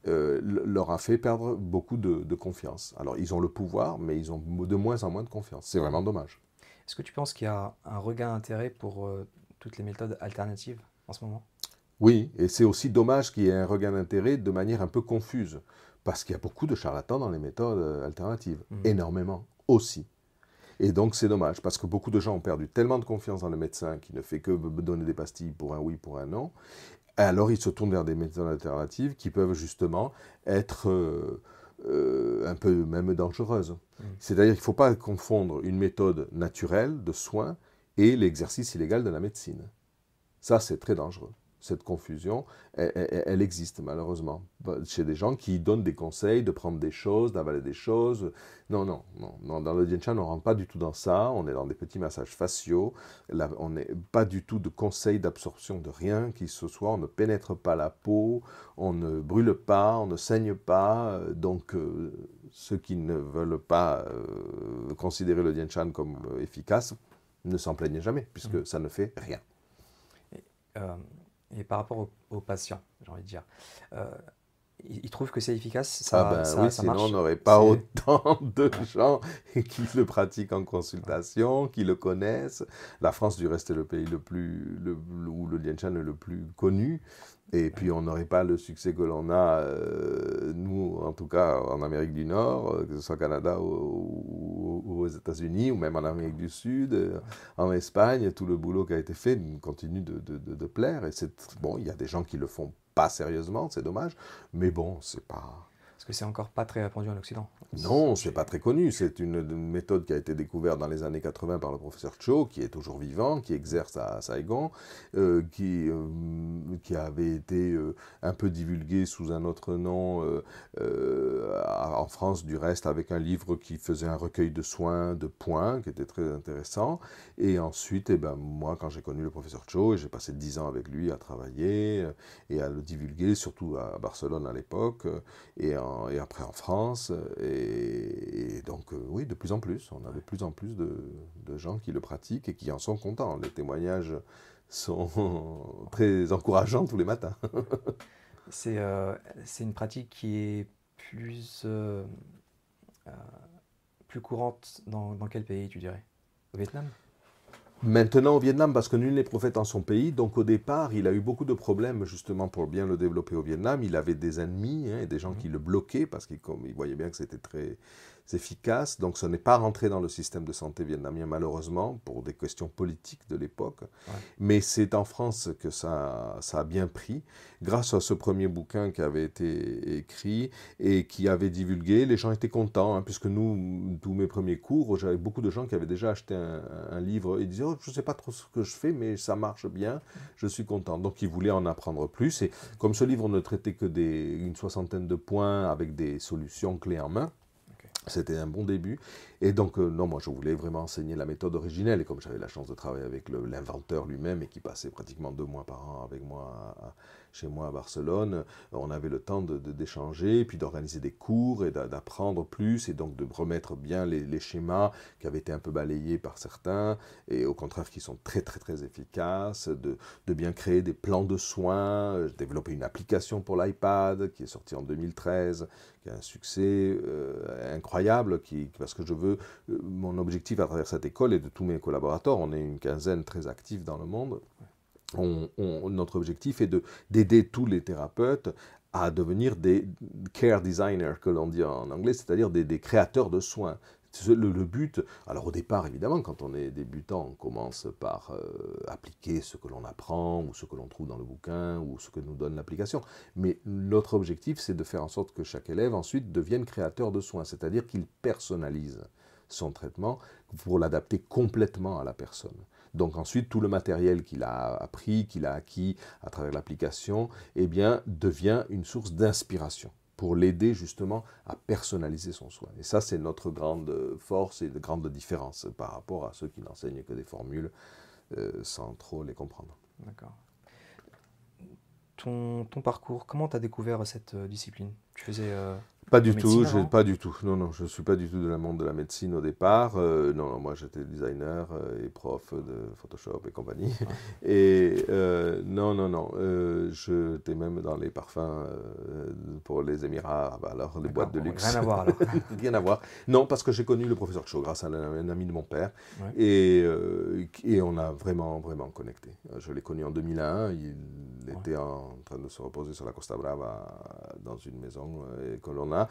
euh, leur a fait perdre beaucoup de confiance. Alors ils ont le pouvoir, mais ils ont de moins en moins de confiance. C'est vraiment dommage. Est-ce que tu penses qu'il y a un, regain d'intérêt pour euh, toutes les méthodes alternatives en ce moment Oui, et c'est aussi dommage qu'il y ait un regain d'intérêt de manière un peu confuse, parce qu'il y a beaucoup de charlatans dans les méthodes euh, alternatives, mmh. énormément aussi. Et donc c'est dommage, parce que beaucoup de gens ont perdu tellement de confiance dans le médecin qui ne fait que donner des pastilles pour un oui, pour un non, alors ils se tournent vers des méthodes alternatives qui peuvent justement être euh, un peu même dangereuses. Mm. C'est-à-dire qu'il ne faut pas confondre une méthode naturelle de soins et l'exercice illégal de la médecine. Ça, c'est très dangereux. Cette confusion, elle, existe malheureusement chez des gens qui donnent des conseils de prendre des choses, d'avaler des choses. Non, non, non, Dans le Dianchan, on ne rentre pas du tout dans ça. On est dans des petits massages faciaux. on n'est pas du tout de conseils d'absorption de rien qui ce soit. On ne pénètre pas la peau, on ne brûle pas, on ne saigne pas. Euh, donc, euh, ceux qui ne veulent pas euh, considérer le Dien comme euh, efficace ne s'en plaignent jamais, puisque mm. ça ne fait rien. Et, euh, par rapport aux, aux patients, j'ai envie de dire, ils trouvent que c'est efficace. Ça, ah ben oui, sinon on n'aurait pas autant de gens qui le pratiquent en consultation, qui le connaissent. La France, du reste, est le pays le plus, où le Lien Chan est le plus connu. Et puis on n'aurait pas le succès que l'on a, euh, nous, en tout cas en Amérique du Nord, euh, que ce soit au Canada ou, aux États-Unis, ou même en Amérique du Sud, euh, en Espagne, tout le boulot qui a été fait continue de, de plaire. Et c'est bon, il y a des gens qui le font pas sérieusement, c'est dommage. Mais bon, c'est pas parce que c'est encore pas très répandu en Occident. Non, c'est pas très connu. C'est une, méthode qui a été découverte dans les années 80 par le professeur Cho, qui est toujours vivant, qui exerce à, Saigon, euh, qui, euh, qui avait été euh, un peu divulgué sous un autre nom en France, du reste, avec un livre qui faisait un recueil de soins, de points, qui était très intéressant. Et ensuite, eh ben, moi, quand j'ai connu le professeur Cho, j'ai passé dix ans avec lui à travailler et à le divulguer, surtout à Barcelone à l'époque, et en et après en France. Et, donc, euh, oui, de plus en plus. On a de plus en plus de, gens qui le pratiquent et qui en sont contents. Les témoignages sont très encourageants tous les matins. Euh, c'est une pratique qui est plus, euh, plus courante dans, dans quel pays, tu dirais Au Vietnam Maintenant au Vietnam, parce que nul n'est prophète en son pays, donc au départ, il a eu beaucoup de problèmes justement pour bien le développer au Vietnam. Il avait des ennemis hein, et des gens mmh. qui le bloquaient parce qu'il voyait bien que c'était très, efficace, donc ce n'est pas rentré dans le système de santé vietnamien malheureusement, pour des questions politiques de l'époque, mais c'est en France que ça, ça a bien pris, grâce à ce premier bouquin qui avait été écrit et qui avait divulgué, les gens étaient contents, hein, puisque nous, tous mes premiers cours, j'avais beaucoup de gens qui avaient déjà acheté un, livre et disaient, oh, je ne sais pas trop ce que je fais, mais ça marche bien, je suis content. Donc ils voulaient en apprendre plus, et comme ce livre ne traitait que des, une soixantaine de points avec des solutions clés en main, c'était un bon début. Et donc, euh, non, moi, je voulais vraiment enseigner la méthode originelle. Et comme j'avais la chance de travailler avec l'inventeur lui-même et qui passait pratiquement deux mois par an avec moi à chez moi à Barcelone, euh, on avait le temps d'échanger, de, puis d'organiser des cours et d'apprendre plus, et donc de remettre bien les, schémas qui avaient été un peu balayés par certains, et au contraire qui sont très très très efficaces, de, bien créer des plans de soins. Euh, développer une application pour l'iPad qui est sortie en 2013, qui a un succès euh, incroyable, qui, parce que je veux, mon objectif à travers cette école et de tous mes collaborateurs, on est une quinzaine très actifs dans le monde notre objectif est d'aider tous les thérapeutes à devenir des care designers, que l'on dit en anglais, c'est-à-dire des, créateurs de soins, le, but, alors au départ évidemment, quand on est débutant, on commence par euh, appliquer ce que l'on apprend ou ce que l'on trouve dans le bouquin ou ce que nous donne l'application. Mais notre objectif, c'est de faire en sorte que chaque élève ensuite devienne créateur de soins, c'est-à-dire qu'il personnalise son traitement pour l'adapter complètement à la personne. Donc ensuite, tout le matériel qu'il a appris, qu'il a acquis à travers l'application, eh bien, devient une source d'inspiration pour l'aider justement à personnaliser son soin. Et ça, c'est notre grande force et de grande différence par rapport à ceux qui n'enseignent que des formules euh, sans trop les comprendre. D'accord. Ton, ton, parcours, comment tu as découvert cette euh, discipline tu faisais. Euh, pas du tout, je, pas du tout. Non, non, je ne suis pas du tout de la monde de la médecine au départ. Euh, non, non, moi j'étais designer euh, et prof de Photoshop et compagnie. Et non, non, non, euh, j'étais même dans les parfums pour les Émirats, bah, alors les boîtes de luxe. Rien à voir alors. rien à voir. Non, parce que j'ai connu le professeur Cho grâce à un, ami de mon père. Et, et on a vraiment, vraiment connecté. Je l'ai connu en 2001. Il était en train de se reposer sur la Costa Brava dans une maison Hein, a,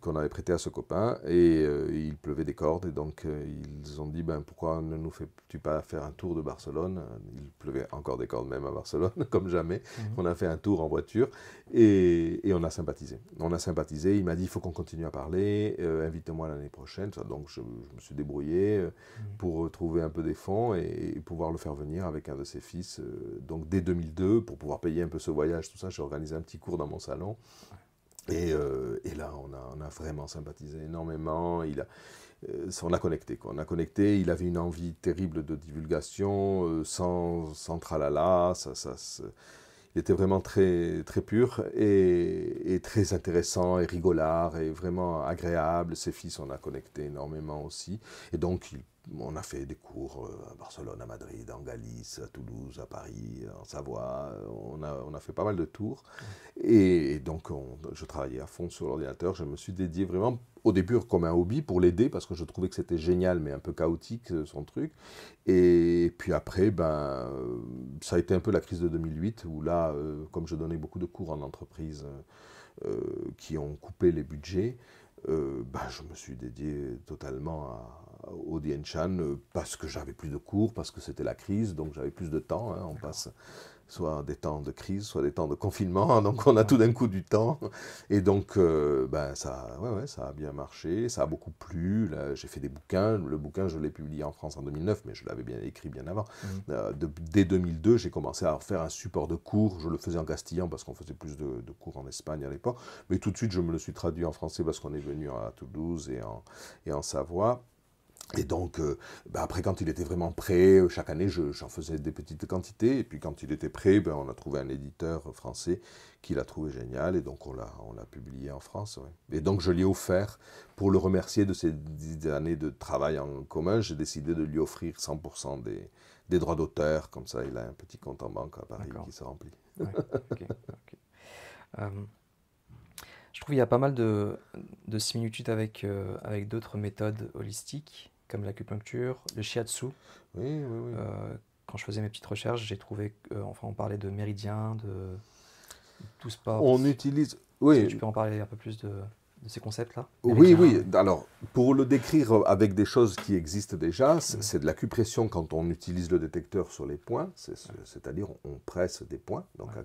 qu'on avait prêté à ce copain, et euh, il pleuvait des cordes, et donc euh, ils ont dit, ben pourquoi ne nous fais-tu pas faire un tour de Barcelone Il pleuvait encore des cordes même à Barcelone, comme jamais. Mhm. On a fait un tour en voiture, et, et on a sympathisé. On a sympathisé, il m'a dit, il faut qu'on continue à parler, euh, invite-moi l'année prochaine, donc je, me suis débrouillé mhm. pour trouver un peu des fonds et, et, pouvoir le faire venir avec un de ses fils, donc dès 2002, pour pouvoir payer un peu ce voyage, tout ça, j'ai organisé un petit cours dans mon salon. Euh, et, là, on a, vraiment sympathisé énormément. Il euh, on a connecté. On a connecté. Il avait une envie terrible de divulgation, euh, sans, sans, tralala. Ça, ça, il était vraiment très, très pur et, très intéressant et rigolard et vraiment agréable. Ses fils, on a connecté énormément aussi. Et donc, on a fait des cours euh, à Barcelone, à Madrid, en Galice, à Toulouse, à Paris, en Savoie. Euh, on a, on a fait pas mal de tours. Et, donc, je travaillais à fond sur l'ordinateur. Je me suis dédié vraiment au début comme un hobby pour l'aider parce que je trouvais que c'était génial mais un peu chaotique euh, son truc. Et puis après, ben, ça a été un peu la crise de 2008 où là, comme je donnais beaucoup de cours en entreprise qui ont coupé les budgets, ben, je me suis dédié totalement à au Dien Chan euh, parce que j'avais plus de cours, parce que c'était la crise, donc j'avais plus de temps. Hein. on passe soit des temps de crise, soit des temps de confinement, hein. donc on a tout d'un coup du temps. Et donc, euh, ben ça, ouais, ouais, ça a bien marché, ça a beaucoup plu. J'ai fait des bouquins. Le bouquin, je l'ai publié en France en 2009, mais je l'avais bien écrit bien avant. Mmh. Euh, dès 2002, j'ai commencé à faire un support de cours. Je le faisais en castillan parce qu'on faisait plus de, cours en Espagne à l'époque. Mais tout de suite, je me le suis traduit en français parce qu'on est venu à Toulouse et en Savoie. Et donc, euh, bah, après, quand il était vraiment prêt, euh, chaque année, j'en faisais des petites quantités. Et puis, quand il était prêt, ben, on a trouvé un éditeur français qui l'a trouvé génial. Et donc, on l'a publié en France. Et donc, je l'ai ai offert, pour le remercier de ces dix années de travail en commun, j'ai décidé de lui offrir 100% des, droits d'auteur. Comme ça, il a un petit compte en banque à Paris qui se remplit. Euh, je trouve qu'il y a pas mal de, de similitudes avec d'autres méthodes holistiques comme l'acupuncture, le shiatsu. Oui, oui, oui. Euh, quand je faisais mes petites recherches, j'ai trouvé, euh, enfin, on parlait de méridiens, de tout sport. On utilise, oui. tu peux en parler un peu plus de de ces concepts-là Oui, oui. Alors, pour le décrire euh, avec des choses qui existent déjà, c'est de l'acupression quand on utilise le détecteur sur les points, c'est-à-dire on presse des points, donc la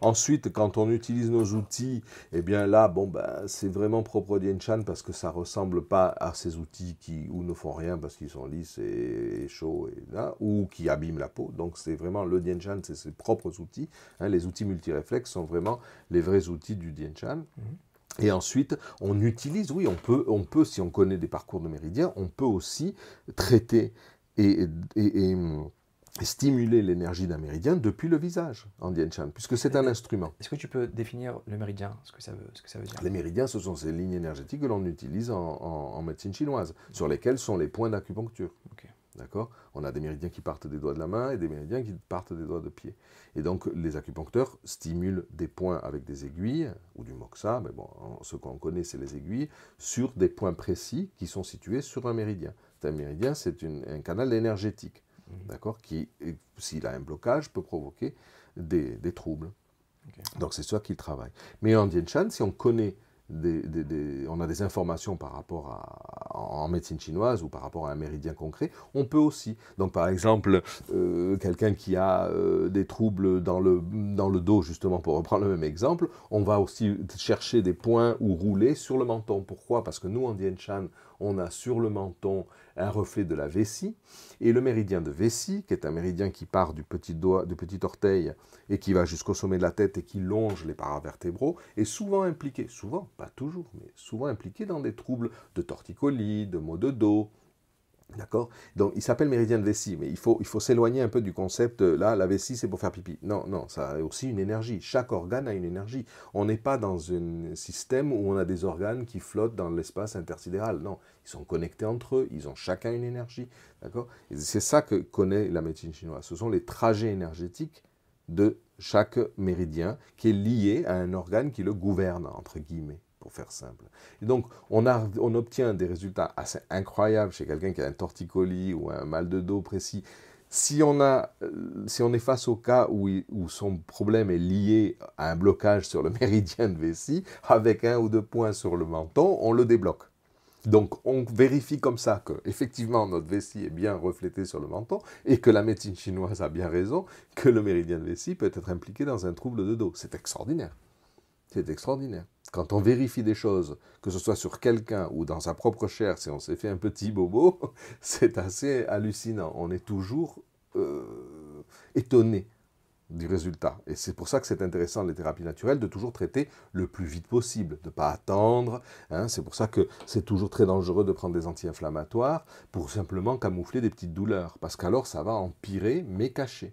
Ensuite, quand on utilise nos outils, eh bien là, bon, ben, c'est vraiment propre au Dienchan parce que ça ne ressemble pas à ces outils qui ou ne font rien parce qu'ils sont lisses et, chauds et, là, ou qui abîment la peau. Donc, c'est vraiment le Dienchan, c'est ses propres outils. Hein. les outils multiréflexes sont vraiment les vrais outils du Dienchan. Mhm. Et ensuite, on utilise, oui, on peut, on peut, si on connaît des parcours de méridien, on peut aussi traiter et, stimuler l'énergie d'un méridien depuis le visage en Dien Chan, puisque c'est un euh, instrument. Est-ce que tu peux définir le méridien, ce que ça veut, ce que ça veut dire Les méridiens, ce sont ces lignes énergétiques que l'on utilise en, médecine chinoise, sur lesquelles sont les points d'acupuncture. D'accord on a des méridiens qui partent des doigts de la main et des méridiens qui partent des doigts de pied. Et donc les acupuncteurs stimulent des points avec des aiguilles, ou du moxa, mais bon, ce qu'on connaît c'est les aiguilles, sur des points précis qui sont situés sur un méridien. Un méridien c'est un canal énergétique, mhm. d'accord, qui, euh, s'il a un blocage, peut provoquer des, troubles. Donc c'est ça qu'ils travaillent. Mais en Dien Shan, si on connaît on a des informations par rapport à, en médecine chinoise ou par rapport à un méridien concret, on peut aussi. Donc par exemple, euh, quelqu'un qui a euh, des troubles dans le, dans le dos, justement pour reprendre le même exemple, on va aussi chercher des points ou rouler sur le menton. Pourquoi Parce que nous, en Dien on a sur le menton un reflet de la vessie, et le méridien de vessie, qui est un méridien qui part du petit, doigt, du petit orteil et qui va jusqu'au sommet de la tête et qui longe les paravertébraux, est souvent impliqué, souvent, pas toujours, mais souvent impliqué dans des troubles de torticolis, de maux de dos, D'accord Donc, il s'appelle méridien de vessie, mais il faut, il faut s'éloigner un peu du concept, là, la vessie, c'est pour faire pipi. Non, non, ça a aussi une énergie. Chaque organe a une énergie. On n'est pas dans un système où on a des organes qui flottent dans l'espace intersidéral. Non, ils sont connectés entre eux, ils ont chacun une énergie. D'accord C'est ça que connaît la médecine chinoise. Ce sont les trajets énergétiques de chaque méridien qui est lié à un organe qui le gouverne, entre guillemets pour faire simple. Et donc, on, obtient des résultats assez incroyables chez quelqu'un qui a un torticolis ou un mal de dos précis. Si on, euh, est face au cas où, son problème est lié à un blocage sur le méridien de vessie, avec un ou deux points sur le menton, on le débloque. Donc on vérifie comme ça que effectivement notre vessie est bien reflétée sur le menton et que la médecine chinoise a bien raison que le méridien de vessie peut être impliqué dans un trouble de dos. C'est extraordinaire. C'est extraordinaire. Quand on vérifie des choses, que ce soit sur quelqu'un ou dans sa propre chair, si on s'est fait un petit bobo, c'est assez hallucinant. On est toujours euh, étonné du résultat. Et c'est pour ça que c'est intéressant, les thérapies naturelles, de toujours traiter le plus vite possible, de ne pas attendre. Hein. C'est pour ça que c'est toujours très dangereux de prendre des anti-inflammatoires pour simplement camoufler des petites douleurs, parce qu'alors ça va empirer, mais cacher.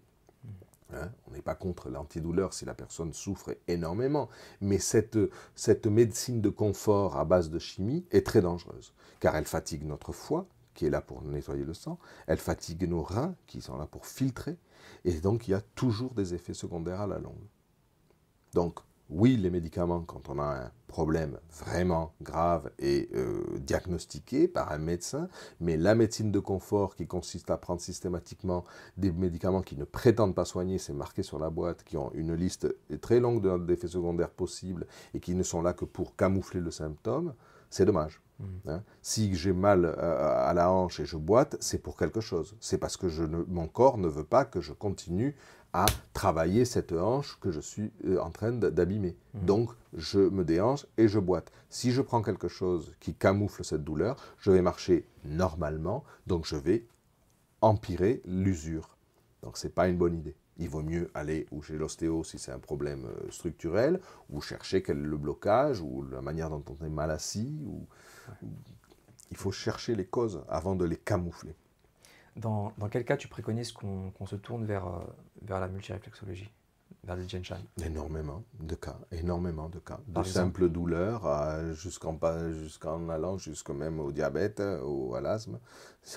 Hein. on n'est pas contre l'antidouleur si la personne souffre énormément, mais cette, cette médecine de confort à base de chimie est très dangereuse, car elle fatigue notre foie, qui est là pour nettoyer le sang, elle fatigue nos reins, qui sont là pour filtrer, et donc il y a toujours des effets secondaires à la longue. Donc, oui, les médicaments, quand on a un problème vraiment grave et euh, diagnostiqué par un médecin, mais la médecine de confort qui consiste à prendre systématiquement des médicaments qui ne prétendent pas soigner, c'est marqué sur la boîte, qui ont une liste très longue d'effets secondaires possibles et qui ne sont là que pour camoufler le symptôme, c'est dommage. Mm. Hein. Si j'ai mal euh, à la hanche et je boite, c'est pour quelque chose. C'est parce que mon corps ne veut pas que je continue à travailler cette hanche que je suis euh, en train d'abîmer. Mmh. Donc, je me déhanche et je boite. Si je prends quelque chose qui camoufle cette douleur, je vais marcher normalement, donc je vais empirer l'usure. Donc, ce n'est pas une bonne idée. Il vaut mieux aller ou chez l'ostéo si c'est un problème euh, structurel, ou chercher quel est le blocage, ou la manière dont on est mal assis. Ou... Il faut chercher les causes avant de les camoufler. Dans, quel cas tu préconises qu'on se tourne vers, euh, vers la multiréflexologie vers le ginseng Énormément de cas, énormément de cas. de simples douleurs jusqu'en allant jusqu'au même au diabète au euh, à l'asthme.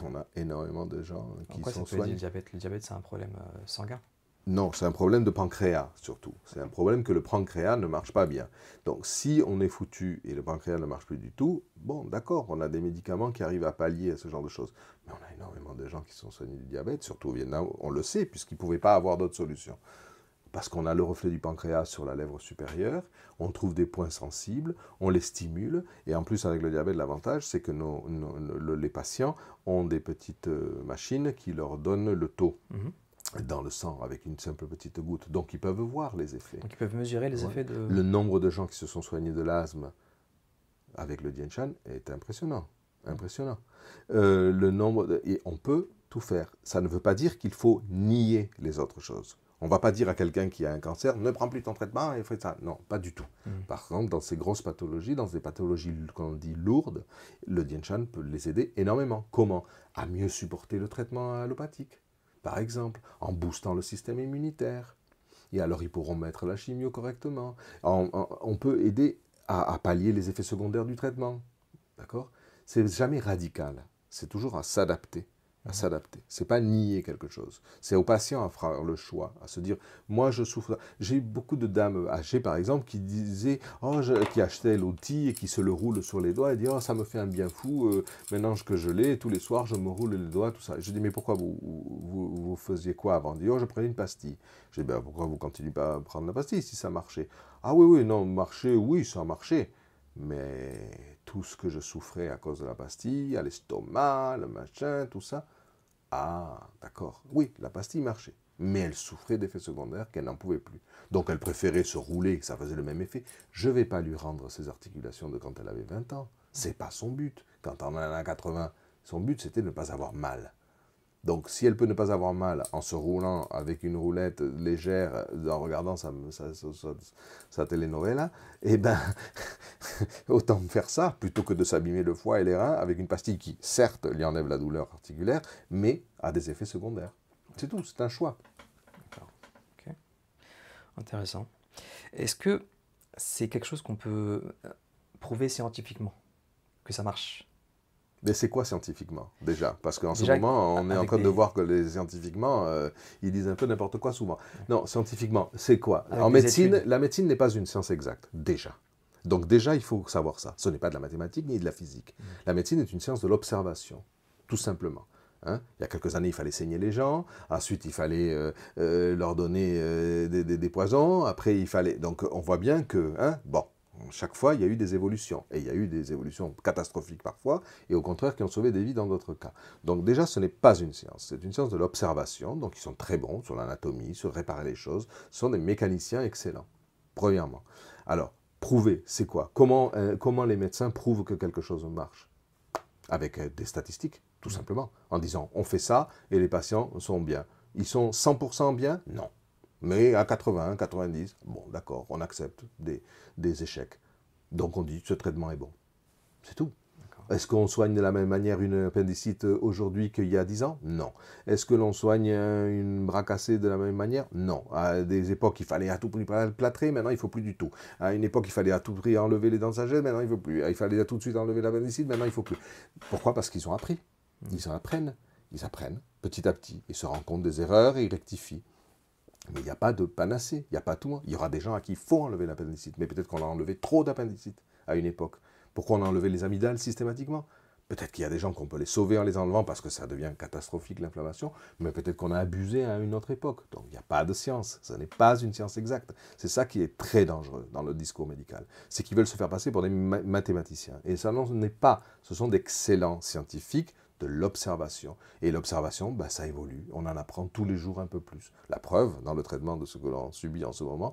On a énormément de gens qui sont ça peut soignés. le diabète, le diabète c'est un problème euh, sanguin non, c'est un problème de pancréas surtout. C'est un problème que le pancréas ne marche pas bien. Donc si on est foutu et le pancréas ne marche plus du tout, bon d'accord, on a des médicaments qui arrivent à pallier à ce genre de choses. Mais on a énormément de gens qui sont soignés du diabète, surtout au Vietnam, on le sait, puisqu'ils ne pouvaient pas avoir d'autres solutions. Parce qu'on a le reflet du pancréas sur la lèvre supérieure, on trouve des points sensibles, on les stimule, et en plus avec le diabète, l'avantage c'est que les patients ont des petites euh, machines qui leur donnent le taux. Mhm dans le sang avec une simple petite goutte. Donc ils peuvent voir les effets. Donc ils peuvent mesurer les effets de... Le nombre de gens qui se sont soignés de l'asthme avec le Dianchan est impressionnant. Impressionnant. Euh, le nombre Et on peut tout faire. Ça ne veut pas dire qu'il faut nier les autres choses. On ne va pas dire à quelqu'un qui a un cancer, ne prends plus ton traitement et fais ça. Non, pas du tout. Mmh. Par contre, dans ces grosses pathologies, dans ces pathologies qu'on dit lourdes, le Dianchan peut les aider énormément. Comment À mieux supporter le traitement allopathique par exemple, en boostant le système immunitaire. Et alors ils pourront mettre la chimio correctement. On, peut aider à, à, pallier les effets secondaires du traitement. D'accord C'est jamais radical. C'est toujours à s'adapter à s'adapter. C'est pas nier quelque chose. C'est au patient à faire le choix, à se dire moi je souffre. J'ai eu beaucoup de dames âgées par exemple qui disaient oh qui achetaient l'outil et qui se le roule sur les doigts et disent oh ça me fait un bien fou euh, maintenant que je l'ai tous les soirs je me roule les doigts tout ça. Je dis mais pourquoi vous vous, faisiez quoi avant Dire oh je prenais une pastille. Je dis ben, pourquoi vous continuez pas à prendre la pastille si ça marchait Ah oui oui non marchait oui ça marchait mais tout ce que je souffrais à cause de la pastille, à l'estomac, le machin, tout ça. Ah, d'accord. Oui, la pastille marchait. Mais elle souffrait d'effets secondaires qu'elle n'en pouvait plus. Donc elle préférait se rouler, ça faisait le même effet. Je ne vais pas lui rendre ses articulations de quand elle avait 20 ans. C'est pas son but. Quand on en a 80, son but c'était de ne pas avoir mal. Donc si elle peut ne pas avoir mal en se roulant avec une roulette légère, en regardant sa, sa, sa, telenovela, eh ben, autant faire ça plutôt que de s'abîmer le foie et les reins avec une pastille qui, certes, lui enlève la douleur articulaire, mais a des effets secondaires. C'est tout, c'est un choix. Intéressant. Est-ce que c'est quelque chose qu'on peut prouver scientifiquement que ça marche mais c'est quoi scientifiquement déjà Parce qu'en ce moment, on est ah, en train de voir que les scientifiquement, euh, ils disent un peu n'importe quoi souvent. Non, scientifiquement, c'est quoi En médecine, la médecine n'est pas une science exacte, déjà. Donc déjà, il faut savoir ça. Ce n'est pas de la mathématique ni de la physique. Mm. La médecine est une science de l'observation, tout simplement. Hein. il y a quelques années, il fallait saigner les gens. Ensuite, il fallait euh, euh, leur donner des, poisons. Après, il fallait. Donc, on voit bien que. Hein, bon, chaque fois, il y a eu des évolutions. Et il y a eu des évolutions catastrophiques parfois, et au contraire qui ont sauvé des vies dans d'autres cas. Donc déjà, ce n'est pas une science. C'est une science de l'observation. Donc ils sont très bons sur l'anatomie, sur réparer les choses. Ce sont des mécaniciens excellents, premièrement. Alors, prouver, c'est quoi euh, comment, les médecins prouvent que quelque chose marche Avec euh, des statistiques, tout simplement. En disant, on fait ça, et les patients sont bien. Ils sont 100% bien Non. Mais à 80, 90, bon, d'accord, on accepte des, échecs. Donc on dit ce traitement est bon. C'est tout. Est-ce qu'on soigne de la même manière une appendicite euh, aujourd'hui qu'il y a 10 ans Non. Est-ce que l'on soigne une bras cassée de la même manière Non. À des époques, il fallait à tout prix plâtrer, maintenant il ne faut plus du tout. À une époque, il fallait à tout prix enlever les dents de sagesse, maintenant il ne faut plus. Il fallait à tout de suite enlever l'appendicite, maintenant il ne faut plus. Pourquoi Parce qu'ils ont appris. Ils en apprennent. Ils apprennent petit à petit. Ils se rendent compte des erreurs et ils rectifient. Mais il n'y a pas de panacée, il n'y a pas tout. Hein. Il y aura des gens à qui il faut enlever l'appendicite, mais peut-être qu'on a enlevé trop d'appendicite à une époque. Pourquoi on a enlevé les amygdales systématiquement Peut-être qu'il y a des gens qu'on peut les sauver en les enlevant parce que ça devient catastrophique l'inflammation, mais peut-être qu'on a abusé à une autre époque. Donc il n'y a pas de science, ce n'est pas une science exacte. C'est ça qui est très dangereux dans le discours médical. C'est qu'ils veulent se faire passer pour des mathématiciens. Et ça, non, ce n'est pas. Ce sont d'excellents scientifiques de l'observation. Et l'observation, bah ça évolue. On en apprend tous les jours un peu plus. La preuve, dans le traitement de ce que l'on subit en ce moment,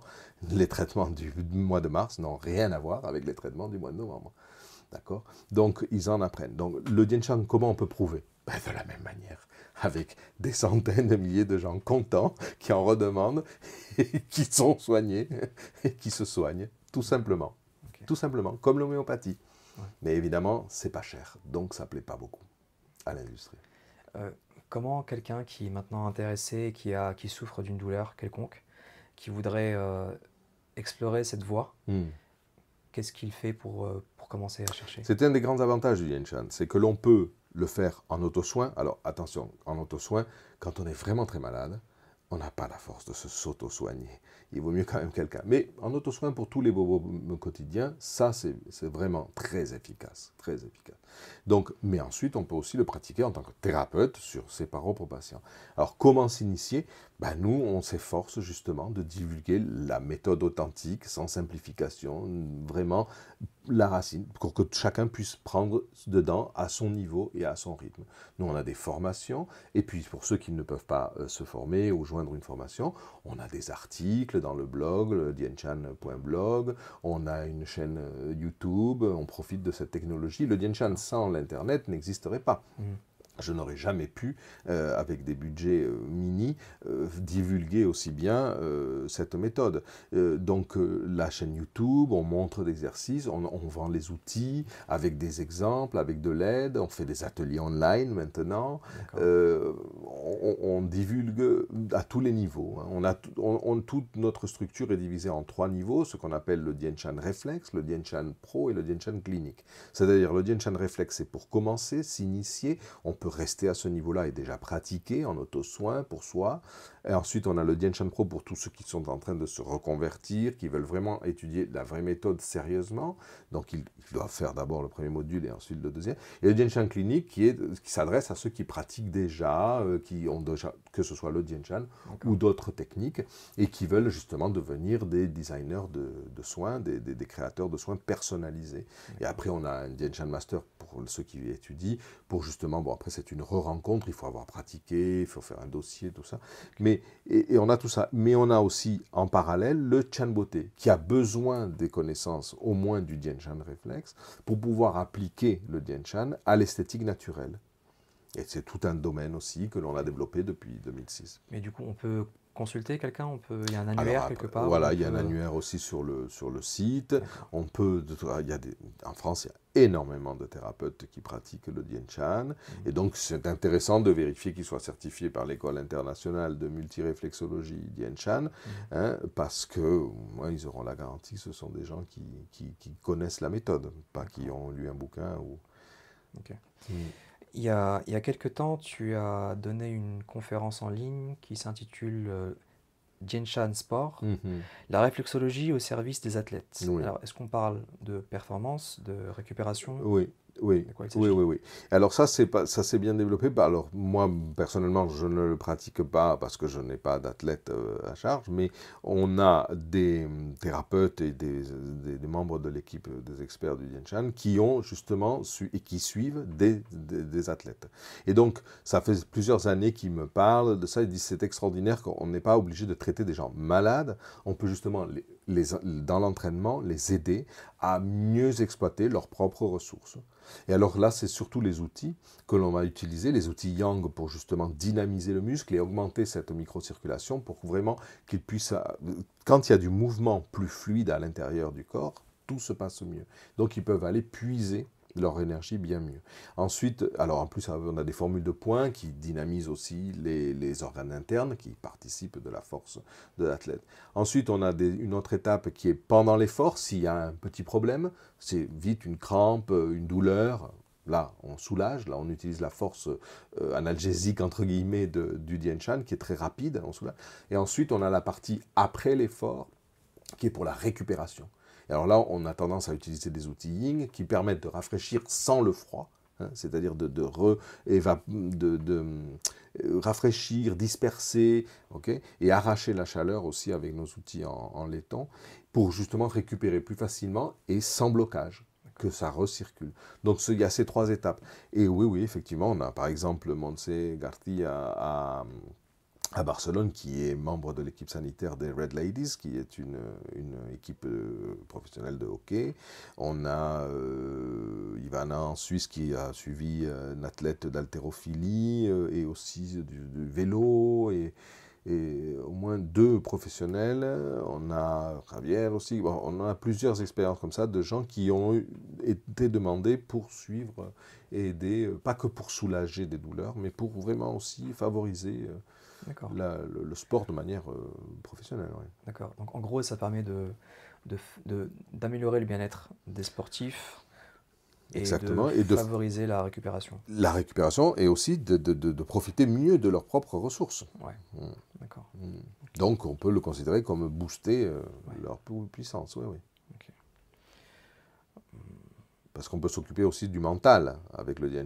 les traitements du mois de mars n'ont rien à voir avec les traitements du mois de novembre. D'accord Donc, ils en apprennent. Donc, le Dianchang, comment on peut prouver bah, De la même manière, avec des centaines de milliers de gens contents qui en redemandent, et qui sont soignés, et qui se soignent, tout simplement. Tout simplement, comme l'homéopathie. Mais évidemment, c'est pas cher, donc ça plaît pas beaucoup à l'industrie. Euh, comment quelqu'un qui est maintenant intéressé, qui, a, qui souffre d'une douleur quelconque, qui voudrait euh, explorer cette voie, hmm. qu'est-ce qu'il fait pour, euh, pour commencer à chercher C'est un des grands avantages du Yin Shan, c'est que l'on peut le faire en auto-soin. Alors attention, en auto-soin, quand on est vraiment très malade, on n'a pas la force de se s'auto-soigner. Il vaut mieux quand même quelqu'un. Mais en auto-soin pour tous les bobos quotidiens, ça c'est vraiment très efficace, très efficace. Donc, mais ensuite, on peut aussi le pratiquer en tant que thérapeute sur ses pour patients. Alors, comment s'initier ben, nous, on s'efforce justement de divulguer la méthode authentique, sans simplification, vraiment la racine, pour que chacun puisse prendre dedans à son niveau et à son rythme. Nous, on a des formations, et puis pour ceux qui ne peuvent pas euh, se former ou joindre une formation, on a des articles dans le blog, le dianchan.blog, on a une chaîne euh, YouTube, on profite de cette technologie. Le Dianchan sans l'Internet n'existerait pas. Mm je n'aurais jamais pu, euh, avec des budgets euh, mini, euh, divulguer aussi bien cette méthode. donc la chaîne YouTube, on montre l'exercice, on, on, vend les outils avec des exemples, avec de l'aide, on fait des ateliers online maintenant, on, divulgue à tous les niveaux. Hein. On a toute notre structure est divisée en trois niveaux, ce qu'on appelle le Dienchan Reflex, le Dienchan Pro et le Dienchan Clinique. C'est-à-dire le Dienchan Reflex, c'est pour commencer, s'initier, on peut rester à ce niveau-là et déjà pratiquer en auto-soin pour soi. Et ensuite, on a le Dien Pro pour tous ceux qui sont en train de se reconvertir, qui veulent vraiment étudier la vraie méthode sérieusement. Donc, ils, doivent faire d'abord le premier module et ensuite le deuxième. Et le Dien Chan Clinique qui s'adresse qui à ceux qui pratiquent déjà, euh, qui ont déjà, que ce soit le Dien ou d'autres techniques, et qui veulent justement devenir des designers de, soins, des, créateurs de soins personnalisés. Et après, on a un Dien Master pour ceux qui étudient, pour justement, bon, après, c'est une re-rencontre, il faut avoir pratiqué, il faut faire un dossier, tout ça. Mais, et, on a tout ça. Mais on a aussi en parallèle le Chan Beauté, qui a besoin des connaissances au moins du Dien Chan réflexe pour pouvoir appliquer le Dien Chan à l'esthétique naturelle. Et c'est tout un domaine aussi que l'on a développé depuis 2006. Mais du coup, on peut consulter quelqu'un On peut, il y a un annuaire quelque part Voilà, il y a un annuaire aussi sur le, sur le site. On peut, il y en France, il y a énormément de thérapeutes qui pratiquent le Dien Chan. Mhm. Et donc, c'est intéressant de vérifier qu'ils soient certifiés par l'École internationale de multiréflexologie Dien Chan, mhm. hein, parce que ils auront la garantie que ce sont des gens qui, connaissent la méthode, pas qui ont lu un bouquin ou. Mm. Il y a, quelques temps, tu as donné une conférence en ligne qui s'intitule euh, Sport, mhm. la réflexologie au service des athlètes. Alors, est-ce qu'on parle de performance, de récupération Oui, oui, oui, oui, Alors ça, c'est pas, ça s'est bien développé. Bah, alors moi, personnellement, je ne le pratique pas parce que je n'ai pas d'athlète euh, à charge, mais on a des hum, thérapeutes et des, membres de l'équipe des experts du Dianchan qui ont justement su, et qui suivent des, des, athlètes. Et donc, ça fait plusieurs années qu'ils me parlent de ça. Ils disent c'est extraordinaire qu'on n'est pas obligé de traiter des gens malades. On peut justement les dans l'entraînement, les aider à mieux exploiter leurs propres ressources. Et alors là, c'est surtout les outils que l'on va utiliser, les outils Yang pour justement dynamiser le muscle et augmenter cette microcirculation pour vraiment qu'il puisse, quand il y a du mouvement plus fluide à l'intérieur du corps, tout se passe mieux. Donc ils peuvent aller puiser leur énergie bien mieux. Ensuite, alors en plus, on a des formules de points qui dynamisent aussi les, les organes internes qui participent de la force de l'athlète. Ensuite, on a une autre étape qui est pendant l'effort, s'il y a un petit problème, c'est vite une crampe, une douleur, là on soulage, là on utilise la force euh, analgésique entre guillemets du Dien Shan qui est très rapide, on soulage. Et ensuite on a la partie après l'effort qui est pour la récupération alors là, on a tendance à utiliser des outils Ying qui permettent de rafraîchir sans le froid, hein, c'est-à-dire de, de, de euh, rafraîchir, disperser, okay, et arracher la chaleur aussi avec nos outils en, laiton pour justement récupérer plus facilement et sans blocage que ça recircule. Donc il y a ces trois étapes. Et oui, oui, effectivement, on a par exemple Monse Garti à à Barcelone, qui est membre de l'équipe sanitaire des Red Ladies, qui est une, une équipe euh, professionnelle de hockey. On a Ivan euh, Ivana en Suisse qui a suivi euh, un athlète d'haltérophilie et aussi du, vélo et, et, au moins deux professionnels. On a Javier aussi. on a plusieurs expériences comme ça de gens qui ont été demandés pour suivre et aider, pas que pour soulager des douleurs, mais pour vraiment aussi favoriser le, sport de manière euh, professionnelle. D'accord. Donc en gros, ça permet d'améliorer de, de, le bien-être des sportifs. Et Exactement. De et de favoriser la récupération. La récupération et aussi de, profiter mieux de leurs propres ressources. Ouais. Mmh. D'accord. Mmh. Donc on peut le considérer comme booster euh, leur puissance. Oui, oui. Parce qu'on peut s'occuper aussi du mental avec le Dian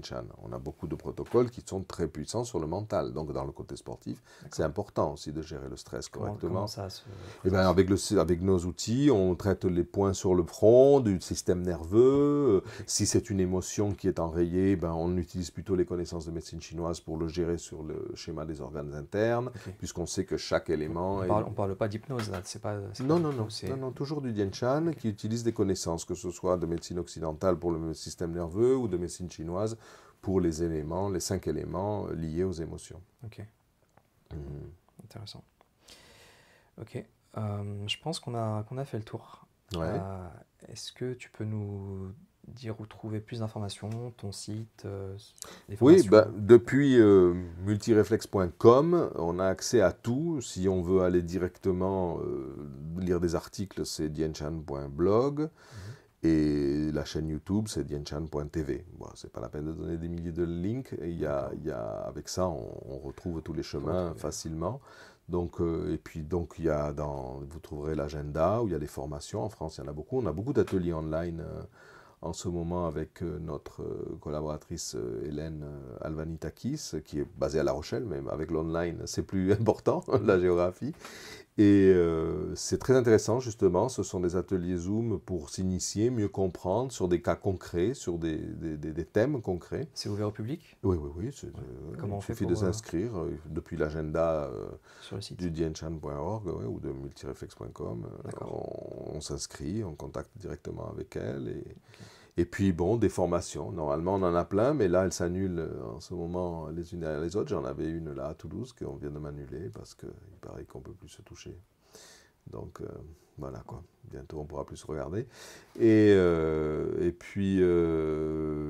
On a beaucoup de protocoles qui sont très puissants sur le mental. Donc, dans le côté sportif, c'est important aussi de gérer le stress correctement. ça Et eh bien, avec, le, avec nos outils, on traite les points sur le front, du système nerveux. Si c'est une émotion qui est enrayée, ben, on utilise plutôt les connaissances de médecine chinoise pour le gérer sur le schéma des organes internes, puisqu'on sait que chaque élément. On ne parle, pas d'hypnose, là. C'est pas, non, non, non, non, Toujours du Dian qui utilise des connaissances, que ce soit de médecine occidentale pour le système nerveux ou de médecine chinoise pour les éléments, les cinq éléments liés aux émotions. Ok. Hmm. Intéressant. Ok. Euh, je pense qu'on a, qu'on a fait le tour. Ouais. Euh, est-ce que tu peux nous dire où trouver plus d'informations, ton site euh, Oui, bah, depuis multireflex.com, on a accès à tout. Si on veut aller directement lire des articles, c'est dienshan.blog. Et la chaîne YouTube, c'est dienchan.tv. Bon, c'est pas la peine de donner des milliers de links. Il y a, avec ça, on, retrouve tous les chemins facilement. Donc, euh, et puis, donc, il y a dans, vous trouverez l'agenda où il y a des formations. En France, il y en a beaucoup. On a beaucoup d'ateliers online euh, en ce moment avec euh, notre collaboratrice Hélène Alvanitakis, qui est basée à La Rochelle, mais avec l'online, c'est plus important, la géographie. Et euh, c'est très intéressant justement, ce sont des ateliers Zoom pour s'initier, mieux comprendre sur des cas concrets, sur des, des, thèmes concrets. C'est ouvert au public Oui, oui, oui. Euh, Comment on fait Il suffit de euh, s'inscrire depuis l'agenda du dienchan.org ou de multireflex.com. on, s'inscrit, on contacte directement avec elle et, et puis, bon, des formations. Normalement, on en a plein, mais là, elles s'annulent euh, en ce moment les unes derrière les autres. J'en avais une là à Toulouse qu'on vient de m'annuler parce qu'il paraît qu'on ne peut plus se toucher. Donc, euh, voilà quoi. Bientôt, on pourra plus regarder. Et, euh, et puis,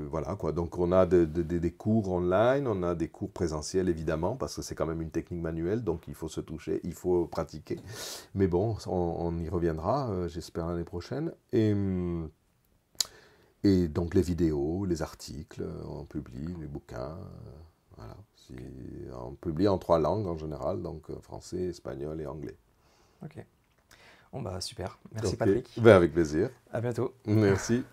voilà quoi. Donc, on a des cours online, on a des cours présentiels évidemment, parce que c'est quand même une technique manuelle, donc il faut se toucher, il faut pratiquer. Mais bon, on, on y reviendra, j'espère, l'année prochaine. Et. Hum, et donc les vidéos, les articles, euh, on publie les bouquins. Euh, voilà. On publie en trois langues en général, donc euh, français, espagnol et anglais. Ok. Bon bah super. Merci Patrick. Ben avec plaisir. À bientôt. Merci.